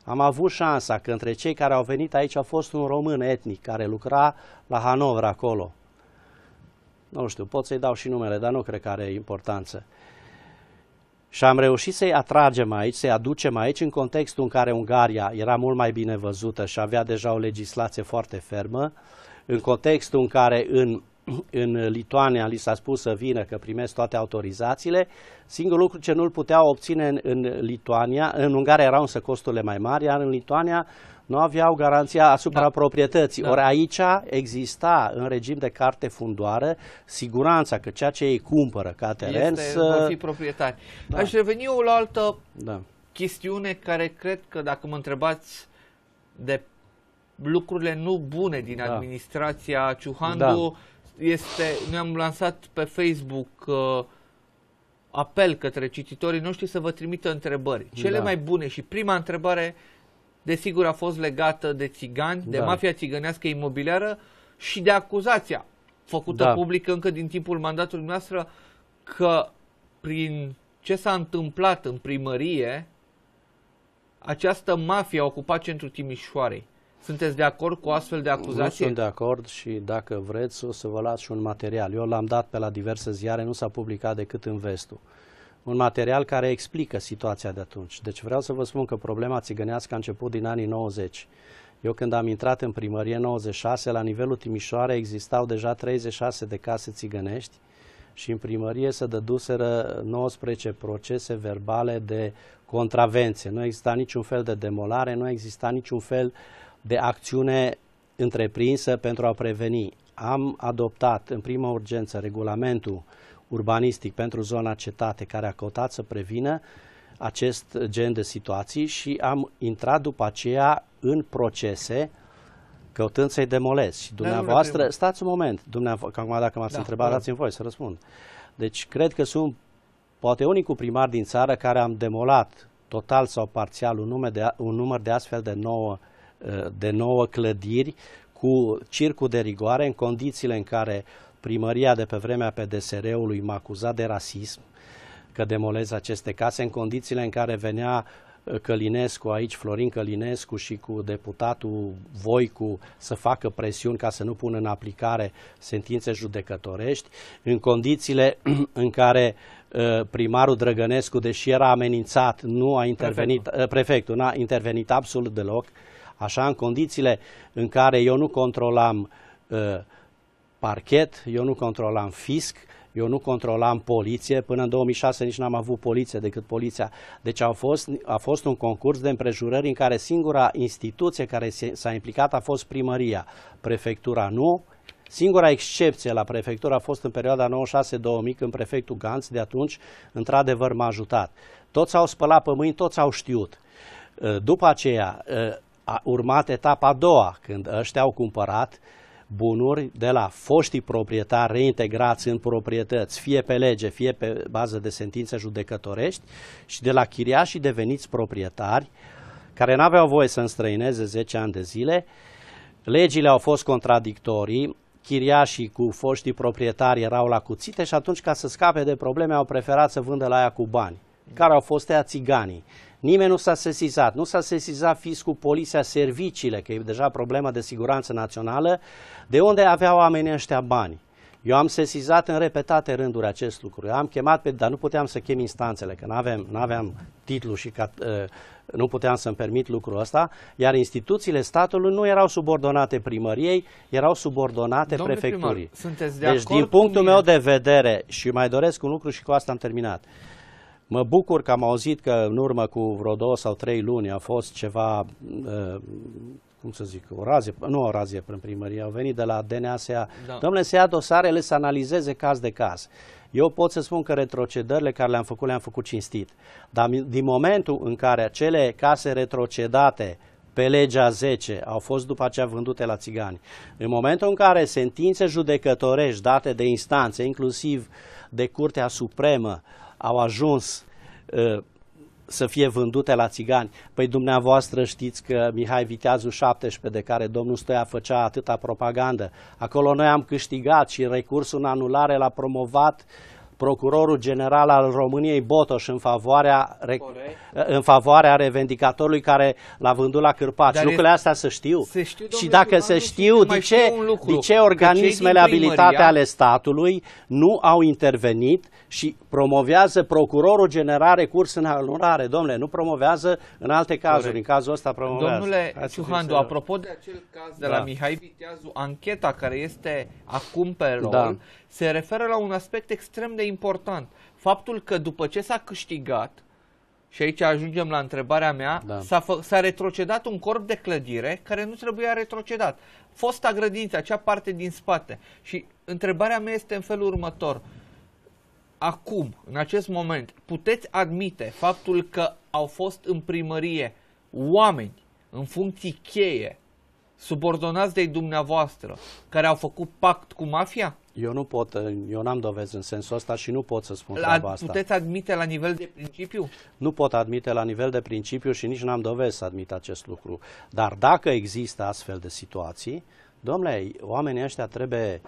Am avut șansa că între cei care au venit aici a fost un român etnic care lucra la Hanover acolo. Nu știu, pot să-i dau și numele, dar nu cred că are importanță. Și am reușit să-i atragem aici, să-i aducem aici în contextul în care Ungaria era mult mai bine văzută și avea deja o legislație foarte fermă, în contextul în care în, [CLEARS THROAT] în Lituania li s-a spus să vină, că primesc toate autorizațiile, singurul lucru ce nu-l puteau obține în, în Lituania, în Ungaria erau însă costurile mai mari, iar în Lituania nu aveau garanția asupra da. proprietății. Da. Ori aici exista în regim de carte fundoară siguranța că ceea ce ei cumpără ca teren este, să... vor fi
proprietari. Da. Aș reveni o la altă da. chestiune care cred că dacă mă întrebați de lucrurile nu bune din da. administrația Ciuhandu da. este, noi am lansat pe Facebook uh, apel către cititorii noștri să vă trimită întrebări. Cele da. mai bune și prima întrebare desigur a fost legată de țigani, da. de mafia țigănească imobiliară și de acuzația făcută da. publică încă din timpul mandatului noastră că prin ce s-a întâmplat în primărie, această mafie a ocupat centrul Timișoarei. Sunteți de acord cu astfel de acuzații? Nu sunt de
acord și dacă vreți o să vă las și un material. Eu l-am dat pe la diverse ziare, nu s-a publicat decât în vestul un material care explică situația de atunci. Deci vreau să vă spun că problema țigănească a început din anii 90. Eu când am intrat în primărie 96, la nivelul Timișoara existau deja 36 de case țigănești și în primărie se dăduseră 19 procese verbale de contravenție. Nu exista niciun fel de demolare, nu exista niciun fel de acțiune întreprinsă pentru a preveni. Am adoptat în prima urgență regulamentul urbanistic pentru zona cetate care a căutat să prevină acest gen de situații și am intrat după aceea în procese căutând să-i demolez. Și da, dumneavoastră, da, stați un moment, dumneavoastră, acum dacă m-ați da, întrebat, da. dați-mi voi să răspund. Deci cred că sunt poate unicul primar din țară care am demolat total sau parțial un, nume de, un număr de astfel de nouă, de nouă clădiri cu circul de rigoare în condițiile în care uh, Primăria de pe vremea PDSR-ului m-a acuzat de rasism că demolez aceste case în condițiile în care venea uh, Călinescu aici, Florin Călinescu și cu deputatul Voicu să facă presiuni ca să nu pună în aplicare sentințe judecătorești, în condițiile [CLEARS THROAT] în care uh, primarul Drăgănescu, deși era amenințat, nu a intervenit, prefectul, uh, prefectul n-a intervenit absolut deloc, așa în condițiile în care eu nu controlam uh, parchet, eu nu controlam fisc, eu nu controlam poliție, până în 2006 nici n-am avut poliție decât poliția. Deci a fost, a fost un concurs de împrejurări în care singura instituție care s-a implicat a fost primăria. Prefectura nu, Singura excepție la prefectură a fost în perioada 96-2000, când prefectul Ganț de atunci, într-adevăr, m-a ajutat. Toți au spălat pe mâini, toți au știut. După aceea a urmat etapa a doua, când ăștia au cumpărat bunuri de la foștii proprietari reintegrați în proprietăți, fie pe lege, fie pe bază de sentințe judecătorești, și de la chiriașii deveniți proprietari, care n-aveau voie să înstrăineze 10 ani de zile. Legile au fost contradictorii, chiriașii cu foștii proprietari erau la cuțite și atunci, ca să scape de probleme, au preferat să vândă la ea cu bani, care au fost ea țiganii. Nimeni nu s-a sesizat, nu s-a sesizat fiscul, poliția, serviciile, că e deja problema de siguranță națională, de unde aveau oamenii ăștia bani. Eu am sesizat în repetate rânduri acest lucru. Eu am chemat pe, dar nu puteam să chem instanțele, că nu aveam, aveam titlu și uh, nu puteam să-mi permit lucrul ăsta, iar instituțiile statului nu erau subordonate primăriei, erau subordonate Domnule prefecturii. Primar, sunteți de deci, acord din punctul meu de vedere, și mai doresc un lucru și cu asta am terminat, Mă bucur că am auzit că în urmă cu vreo două sau trei luni a fost ceva, uh, cum să zic, o razie, nu o razie prin primărie, au venit de la DNASA. Da. Domnule, se ia dosarele să analizeze caz de caz. Eu pot să spun că retrocedările care le-am făcut, le-am făcut cinstit. Dar din momentul în care acele case retrocedate pe legea 10 au fost după aceea vândute la țigani. În momentul în care sentințe judecătorești date de instanțe, inclusiv de Curtea Supremă, au ajuns uh, să fie vândute la țigani. Păi dumneavoastră știți că Mihai Viteazul 17, de care domnul Stoia făcea atâta propagandă, acolo noi am câștigat și recursul în anulare l-a promovat uh, procurorul general al României Botoș în favoarea, re, în favoarea revendicatorului care l-a vândut la Cârpaci. Dar Lucrurile astea se știu. Se știu și dacă se știu, de ce, de ce organismele abilitate ale statului nu au intervenit și promovează procurorul general recurs în anulare? Domnule, nu promovează în alte cazuri. Corect. În cazul ăsta promovează. Domnule Ciuhandu,
apropo de acel caz de da. la Mihai Viteazu, ancheta care este acum pe da. rol, da se referă la un aspect extrem de important. Faptul că după ce s-a câștigat, și aici ajungem la întrebarea mea, da. s-a, retrocedat un corp de clădire care nu trebuia retrocedat. Fosta grădință, acea parte din spate. Și întrebarea mea este în felul următor. Acum, în acest moment, puteți admite faptul că au fost în primărie oameni în funcții cheie, subordonați de dumneavoastră, care au făcut pact cu mafia?
Eu nu pot, eu n-am dovezi în sensul ăsta și nu pot să spun la, treaba asta. Puteți
admite la nivel de principiu?
Nu pot admite la nivel de principiu și nici n-am dovezi să admit acest lucru. Dar dacă există astfel de situații, domnule, oamenii ăștia trebuie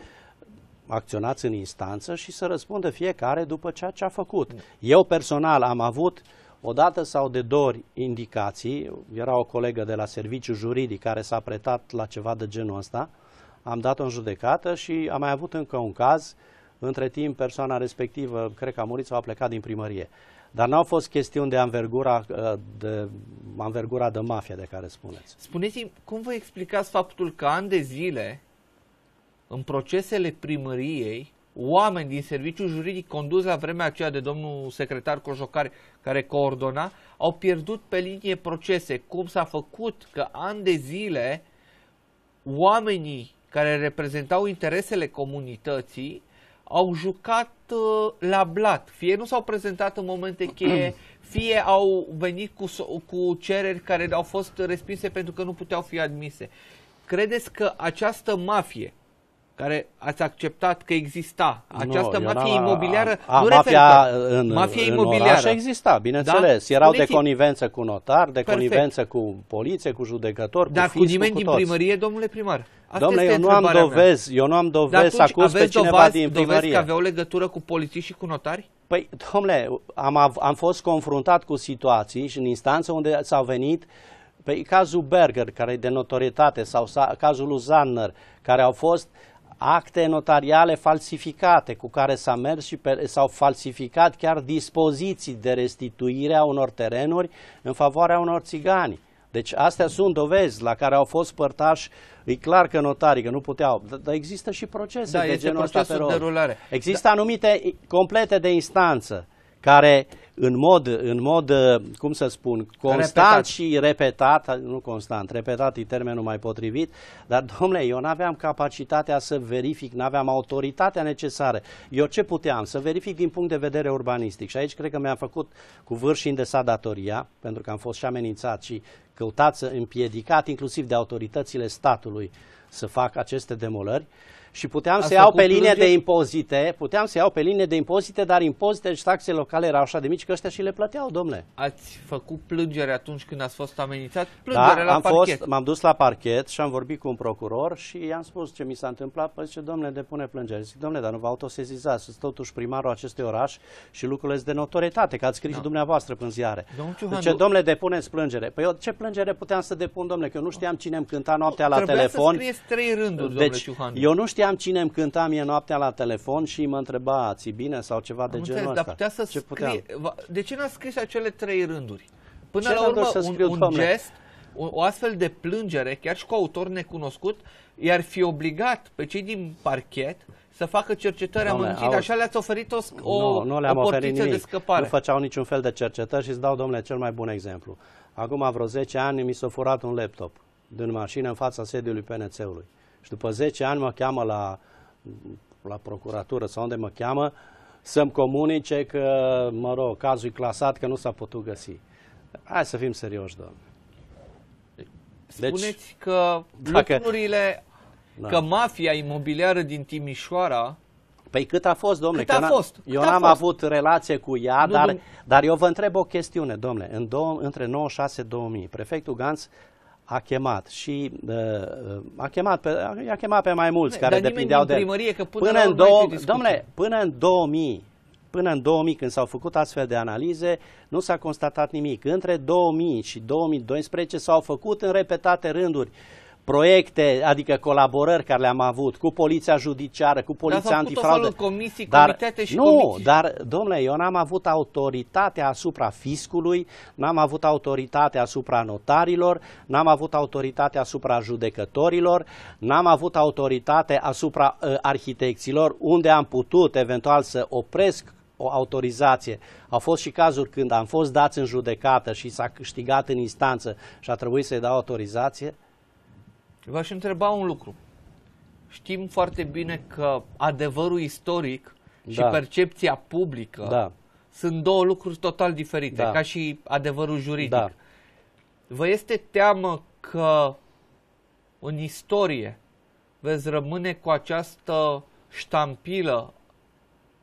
acționați în instanță și să răspundă fiecare după ceea ce a făcut. Eu personal am avut o dată sau de două ori indicații, era o colegă de la serviciu juridic care s-a pretat la ceva de genul ăsta, am dat-o în judecată și am mai avut încă un caz. Între timp, persoana respectivă, cred că a murit sau a plecat din primărie. Dar n-au fost chestiuni de anvergura uh, de, anvergura de mafia de care spuneți.
Spuneți-mi, cum vă explicați faptul că ani de zile, în procesele primăriei, oameni din serviciul juridic condus la vremea aceea de domnul secretar Cojocari, care coordona, au pierdut pe linie procese. Cum s-a făcut că ani de zile oamenii care reprezentau interesele comunității, au jucat uh, la blat. Fie nu s-au prezentat în momente cheie, [CLEARS THROAT] fie au venit cu, cu cereri care au fost respinse pentru că nu puteau fi admise. Credeți că această mafie, care ați acceptat că exista această nu, mafie imobiliară. A, a, nu mafia în, mafia în imobiliară. oraș exista, bineînțeles. Da? Erau de
conivență cu notar, de Perfect. conivență cu poliție, cu judecător, Dar cu fisc, cu nimeni cu din primărie, domnule primar. Asta Domnule, eu nu am dovez, eu nu am dovezi să acuz pe cineva dovezi, din primărie. Dovezi că aveau legătură cu polițiști și cu notari? Păi, domnule, am, am fost confruntat cu situații și în instanță unde s-au venit pe păi, cazul Berger, care e de notorietate, sau cazul lui Zanner, care au fost uh, acte notariale falsificate cu care s-a mers și s-au falsificat chiar dispoziții de restituire a unor terenuri în favoarea unor țigani. Deci astea sunt dovezi la care au fost părtași, e clar că notarii, că nu puteau, dar există și procese da, de genul ăsta Există da. anumite complete de instanță care în mod, în mod, cum să spun, constant repetat. și repetat, nu constant, repetat e termenul mai potrivit, dar domnule, eu n-aveam capacitatea să verific, n-aveam autoritatea necesară. Eu ce puteam? Să verific din punct de vedere urbanistic și aici cred că mi-am făcut cu vârf și îndesat datoria, pentru că am fost și amenințat și căutat, împiedicat inclusiv de autoritățile statului să fac aceste demolări. Uh, și puteam Asta să iau pe linie plânge... de impozite, puteam să iau pe linie de impozite, dar impozite și taxe locale erau așa de mici că ăștia și le plăteau, domnule.
Ați făcut plângere atunci când ați fost amenințat? Plângere da, la am parchet.
Fost, m-am dus la parchet și am vorbit cu un procuror și i-am spus ce mi s-a întâmplat. Păi zice, domnule, depune plângere. Zic, domnule, dar nu vă autosezizați, sunt totuși primarul acestui oraș și lucrurile sunt de notorietate, că ați scris da. și dumneavoastră prin ziare. Domnul Ciuhandu... domnule, depuneți plângere. Păi eu ce plângere puteam să depun, domnule, că eu nu știam cine îmi cânta noaptea la Trebuia telefon. Să
trei rânduri, deci, Ciuhandu. Eu
nu știam știam cine îmi cânta mie noaptea la telefon și mă întreba, ți bine sau ceva Am de înțeles, genul ăsta. Dar putea să ce scrie...
De ce n-a scris acele trei rânduri? Până ce la urmă, să scriu, un, un gest, o, o astfel de plângere, chiar și cu autor necunoscut, i-ar fi obligat pe cei din parchet să facă cercetări Doamne, amănunțite. așa le-ați oferit o, o, nu, nu le-am o oferit nimic. de scăpare. Nu făceau
niciun fel de cercetări și îți dau, domnule, cel mai bun exemplu. Acum vreo 10 ani mi s-a furat un laptop din mașină în fața sediului PNC-ului și după 10 ani mă cheamă la, la procuratură sau unde mă cheamă să-mi comunice că, mă rog, cazul e clasat, că nu s-a putut găsi. Hai să fim serioși, domnule. Deci, Spuneți că dacă,
lucrurile, da. că mafia imobiliară din Timișoara
Păi cât a fost, domnule? Cât a fost? Cât eu n-am avut relație cu ea, nu, dar, dar eu vă întreb o chestiune, domnule. În două, între 96-2000, prefectul Ganz a chemat și uh, uh a chemat pe, a chemat pe mai mulți de, care depindeau de primărie că până, până în două, domnule, până în 2000 Până în 2000, când s-au făcut astfel de analize, nu s-a constatat nimic. Între 2000 și 2012 s-au făcut în repetate rânduri uh, proiecte, adică colaborări care le-am avut cu poliția judiciară, cu poliția dar antifraudă. Dar
comisii, dar, și Nu, comisii.
dar, domnule, eu n-am avut autoritatea asupra fiscului, n-am avut autoritatea asupra notarilor, n-am avut autoritatea asupra judecătorilor, n-am avut autoritate asupra uh, arhitecților, unde am putut eventual să opresc o autorizație. Au fost și cazuri când am fost dați în judecată și s-a câștigat în instanță și a trebuit să-i dau autorizație. Eu aș întreba un lucru.
Știm foarte bine că adevărul istoric da. și percepția publică da. sunt două lucruri total diferite, da. ca și adevărul juridic. Da. Vă este teamă că în istorie veți rămâne cu această ștampilă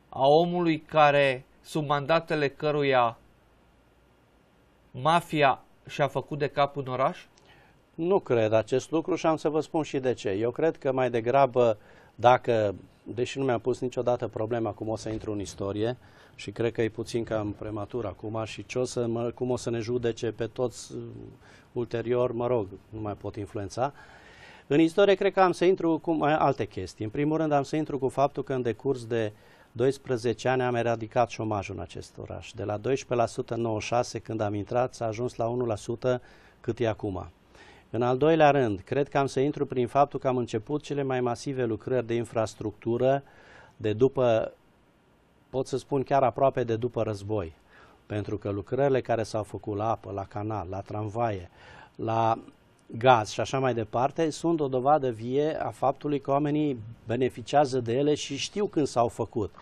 a omului care, sub mandatele căruia mafia și-a făcut de cap un oraș?
Nu cred acest lucru și am să vă spun și de ce. Eu cred că mai degrabă dacă, deși nu mi-am pus niciodată problema cum o să intru în istorie și cred că e puțin cam prematur acum și ce o să mă, cum o să ne judece pe toți ulterior, mă rog, nu mai pot influența. În istorie cred că am să intru cu alte chestii. În primul rând am să intru cu faptul că în decurs de 12 ani am eradicat șomajul în acest oraș. De la 12% în 96 când am intrat s-a ajuns la 1% cât e acum. În al doilea rând, cred că am să intru prin faptul că am început cele mai masive lucrări de infrastructură de după, pot să spun chiar aproape de după război. Pentru că lucrările care s-au făcut la apă, la canal, la tramvaie, la gaz și așa mai departe, sunt o dovadă vie a faptului că oamenii beneficiază de ele și știu când s-au făcut.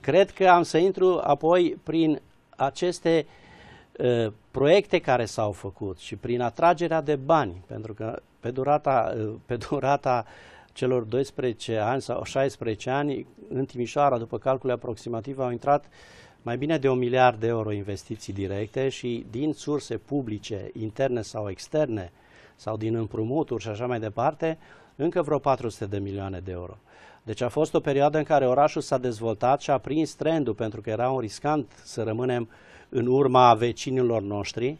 Cred că am să intru apoi prin aceste uh, Ă, proiecte care s-au făcut și prin atragerea de bani, pentru că pe durata, ă, pe durata celor 12 ani sau 16 ani, în Timișoara, după calcule aproximativ au intrat mai bine de un miliard de euro investiții directe și din surse publice, interne sau externe, sau din împrumuturi și așa mai departe, încă vreo 400 de milioane de euro. Deci a fost o perioadă în care orașul s-a dezvoltat și a prins trendul, pentru că era un riscant să rămânem uh, în urma vecinilor noștri,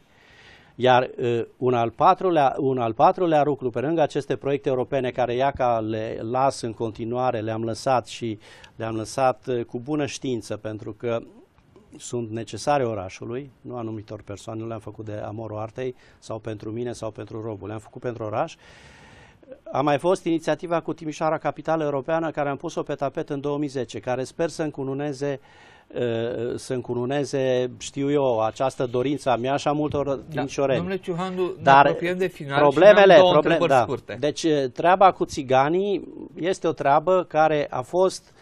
iar un al, patrulea, un al patrulea lucru, pe lângă aceste proiecte europene care ia ca le las în continuare, le-am lăsat și le-am lăsat cu bună știință, pentru că sunt necesare orașului, nu anumitor persoane, nu le-am făcut de amorul artei sau pentru mine sau pentru robul, le-am făcut pentru oraș. A mai fost inițiativa cu Timișoara Capitală Europeană, care am pus-o pe tapet în 2010, care sper să încununeze uh, Uh, să încununeze, știu eu, această dorință a mea și a multor da. Domnule Ciuhandu, Dar ne de final problemele, și probleme, da. scurte. Deci uh, treaba cu țiganii este o treabă care a fost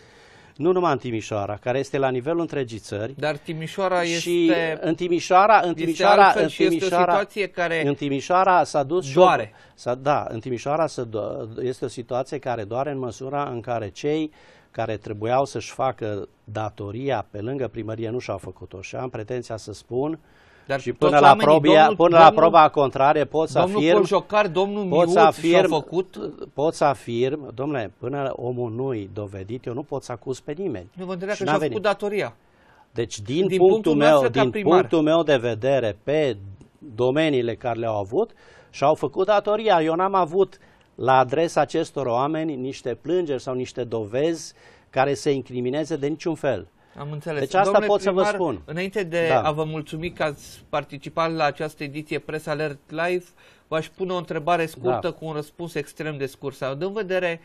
nu numai în Timișoara, care este la nivelul întregii țări. Dar Timișoara și este în Timișoara, în Timișoara, în Timișoara, este o situație care în Timișoara s-a dus doare. s da, în Timișoara se do- este o situație care doare în măsura în care cei uh, care trebuiau să-și facă datoria pe lângă primărie nu și-au făcut-o și am pretenția să spun dar și până la, probia, domnul, până domnul, la proba contrare pot să afirm... Domnul Coljocar, domnul pot să afirm, făcut... Pot să afirm, domnule, până omul nu-i dovedit, eu nu pot să acuz pe nimeni. nu vă că și-a făcut datoria. Deci, din, din punctul, punctul meu, din punctul meu de vedere, pe domeniile care le-au avut, și-au făcut datoria. Eu n-am avut uh, la adresa acestor oameni niște plângeri sau niște dovezi care să incrimineze de niciun fel. Am înțeles. Deci asta Domnule pot primar, să vă spun. Înainte de da. a
vă mulțumi că ați participat la această ediție Press Alert Live, v-aș pune o întrebare scurtă da. cu un răspuns extrem de scurt. Să în vedere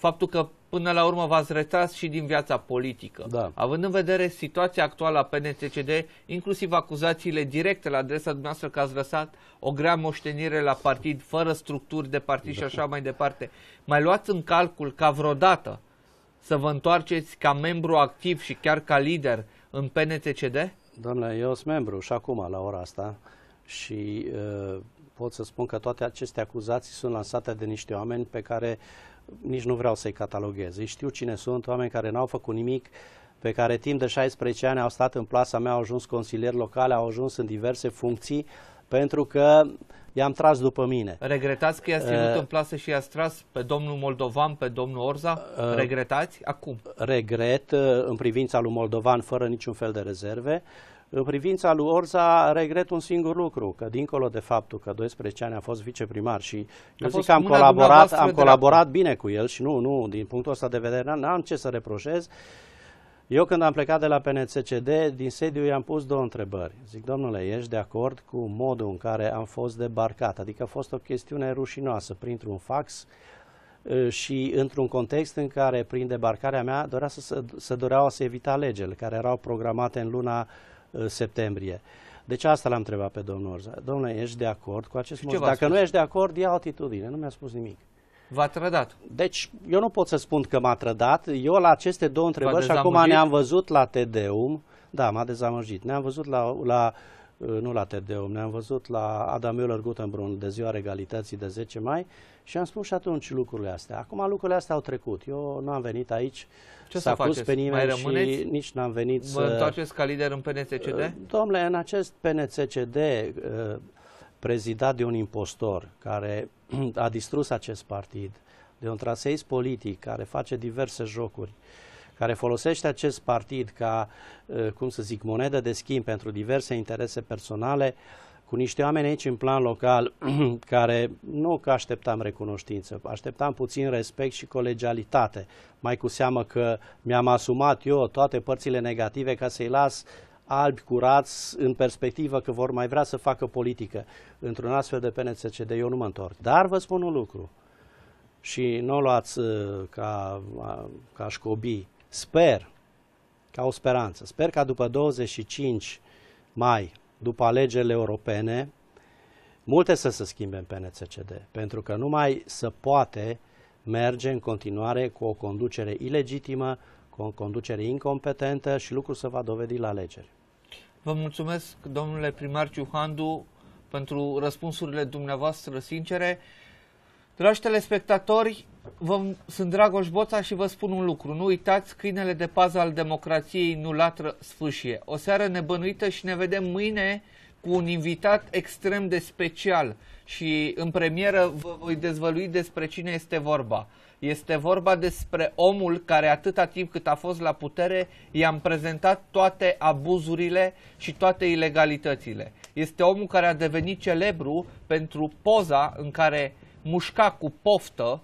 faptul că până la urmă v-ați retras și din viața politică. Da. Având în vedere situația actuală a PNCCD, inclusiv acuzațiile directe la adresa dumneavoastră că ați lăsat o grea moștenire la partid, fără structuri de partid da. și așa mai departe, mai luați în calcul ca vreodată să vă întoarceți ca membru activ și chiar ca lider în PNCCD?
Domnule, eu sunt membru și acum la ora asta și uh, pot să spun că toate aceste acuzații sunt lansate de niște oameni pe care uh, nici nu vreau să-i cataloghez. Ei știu cine sunt, oameni care n-au făcut nimic, pe care timp de 16 ani au stat în plasa mea, au ajuns consilieri locale, au ajuns în diverse funcții, pentru că i-am tras după mine. Regretați că i-ați uh, ținut uh, în
plasă și i-ați tras pe domnul Moldovan, pe domnul Orza? Uh, Regretați acum?
Regret uh, în privința lui Moldovan fără niciun fel de rezerve. Uh, în privința lui Orza, regret un singur lucru, că dincolo de faptul că 12 ani a fost viceprimar și eu zic că am colaborat, am colaborat bine cu el și nu, nu, din punctul ăsta de vedere n-am ce să reproșez, eu când am plecat de la PNCCD, din sediu i-am pus două întrebări. Zic, domnule, ești de acord cu modul în care am fost debarcat? Adică a fost o chestiune rușinoasă printr-un fax ă, și într-un context în care prin debarcarea mea dorea să, să doreau să evita legele care erau programate în luna Uh, septembrie. Deci asta l-am întrebat pe domnul Orza. Domnule, ești de acord cu acest motiv? Dacă spus? nu ești de acord, ia atitudine. Nu mi-a spus nimic. V-a trădat. Deci, eu nu pot să spun că m-a trădat. Eu la aceste două întrebări și acum ne-am văzut la Tedeum, da, m-a dezamăgit. Ne-am văzut la, la Uh, nu la Tedeum, ne-am văzut la Adam Müller Gutenbrun de ziua regalității de 10 mai și am spus și atunci lucrurile astea. Acum lucrurile astea au trecut. Eu nu am venit aici Ce să acuz pe nimeni mai rămâneți? și nici n-am venit Vă să... întoarceți
ca lider în PNCCD? Uh,
domnule, în acest PNCCD uh, prezidat de un impostor care [CLEARS THROAT] a distrus acest partid, de un traseis politic care face diverse jocuri, uh, care folosește acest partid ca, eh, cum să zic, monedă de schimb pentru diverse interese personale, cu niște oameni aici în plan local [CLEARS THROAT] care nu că așteptam recunoștință, așteptam puțin respect și colegialitate, mai cu seamă că mi-am asumat eu toate părțile negative ca să-i las albi curați în perspectivă că vor mai vrea să facă politică. Într-un astfel de PNCCD eu nu mă întorc. Dar vă spun un lucru și nu o luați eh, ca, ca școbii. Sper, ca o speranță, sper ca după 25 mai, după alegerile europene, multe să se schimbe în PNCCD, pentru că numai să poate merge în continuare cu o conducere ilegitimă, cu o conducere incompetentă și lucrul se va dovedi la alegeri.
Vă mulțumesc, domnule primar Ciuhandu, pentru răspunsurile dumneavoastră sincere. Dragi telespectatori, Vă, sunt Dragoș Boța și vă spun un lucru. Nu uitați, câinele de pază al democrației nu latră sfâșie. O seară nebănuită și ne vedem mâine cu un invitat extrem de special și în premieră vă voi dezvălui despre cine este vorba. Este vorba despre omul care atâta timp cât a fost la putere i-am prezentat toate abuzurile și toate ilegalitățile. Este omul care a devenit celebru pentru poza în care mușca cu poftă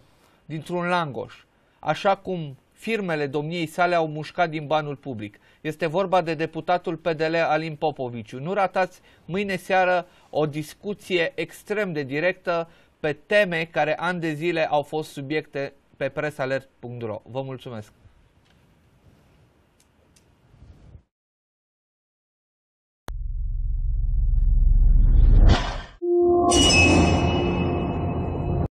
dintr-un langoș, așa cum firmele domniei sale au mușcat din banul public. Este vorba de deputatul PDL Alin Popoviciu. Nu ratați mâine seară o discuție extrem de directă pe teme care ani de zile au fost subiecte pe presalert.ro. Vă mulțumesc! you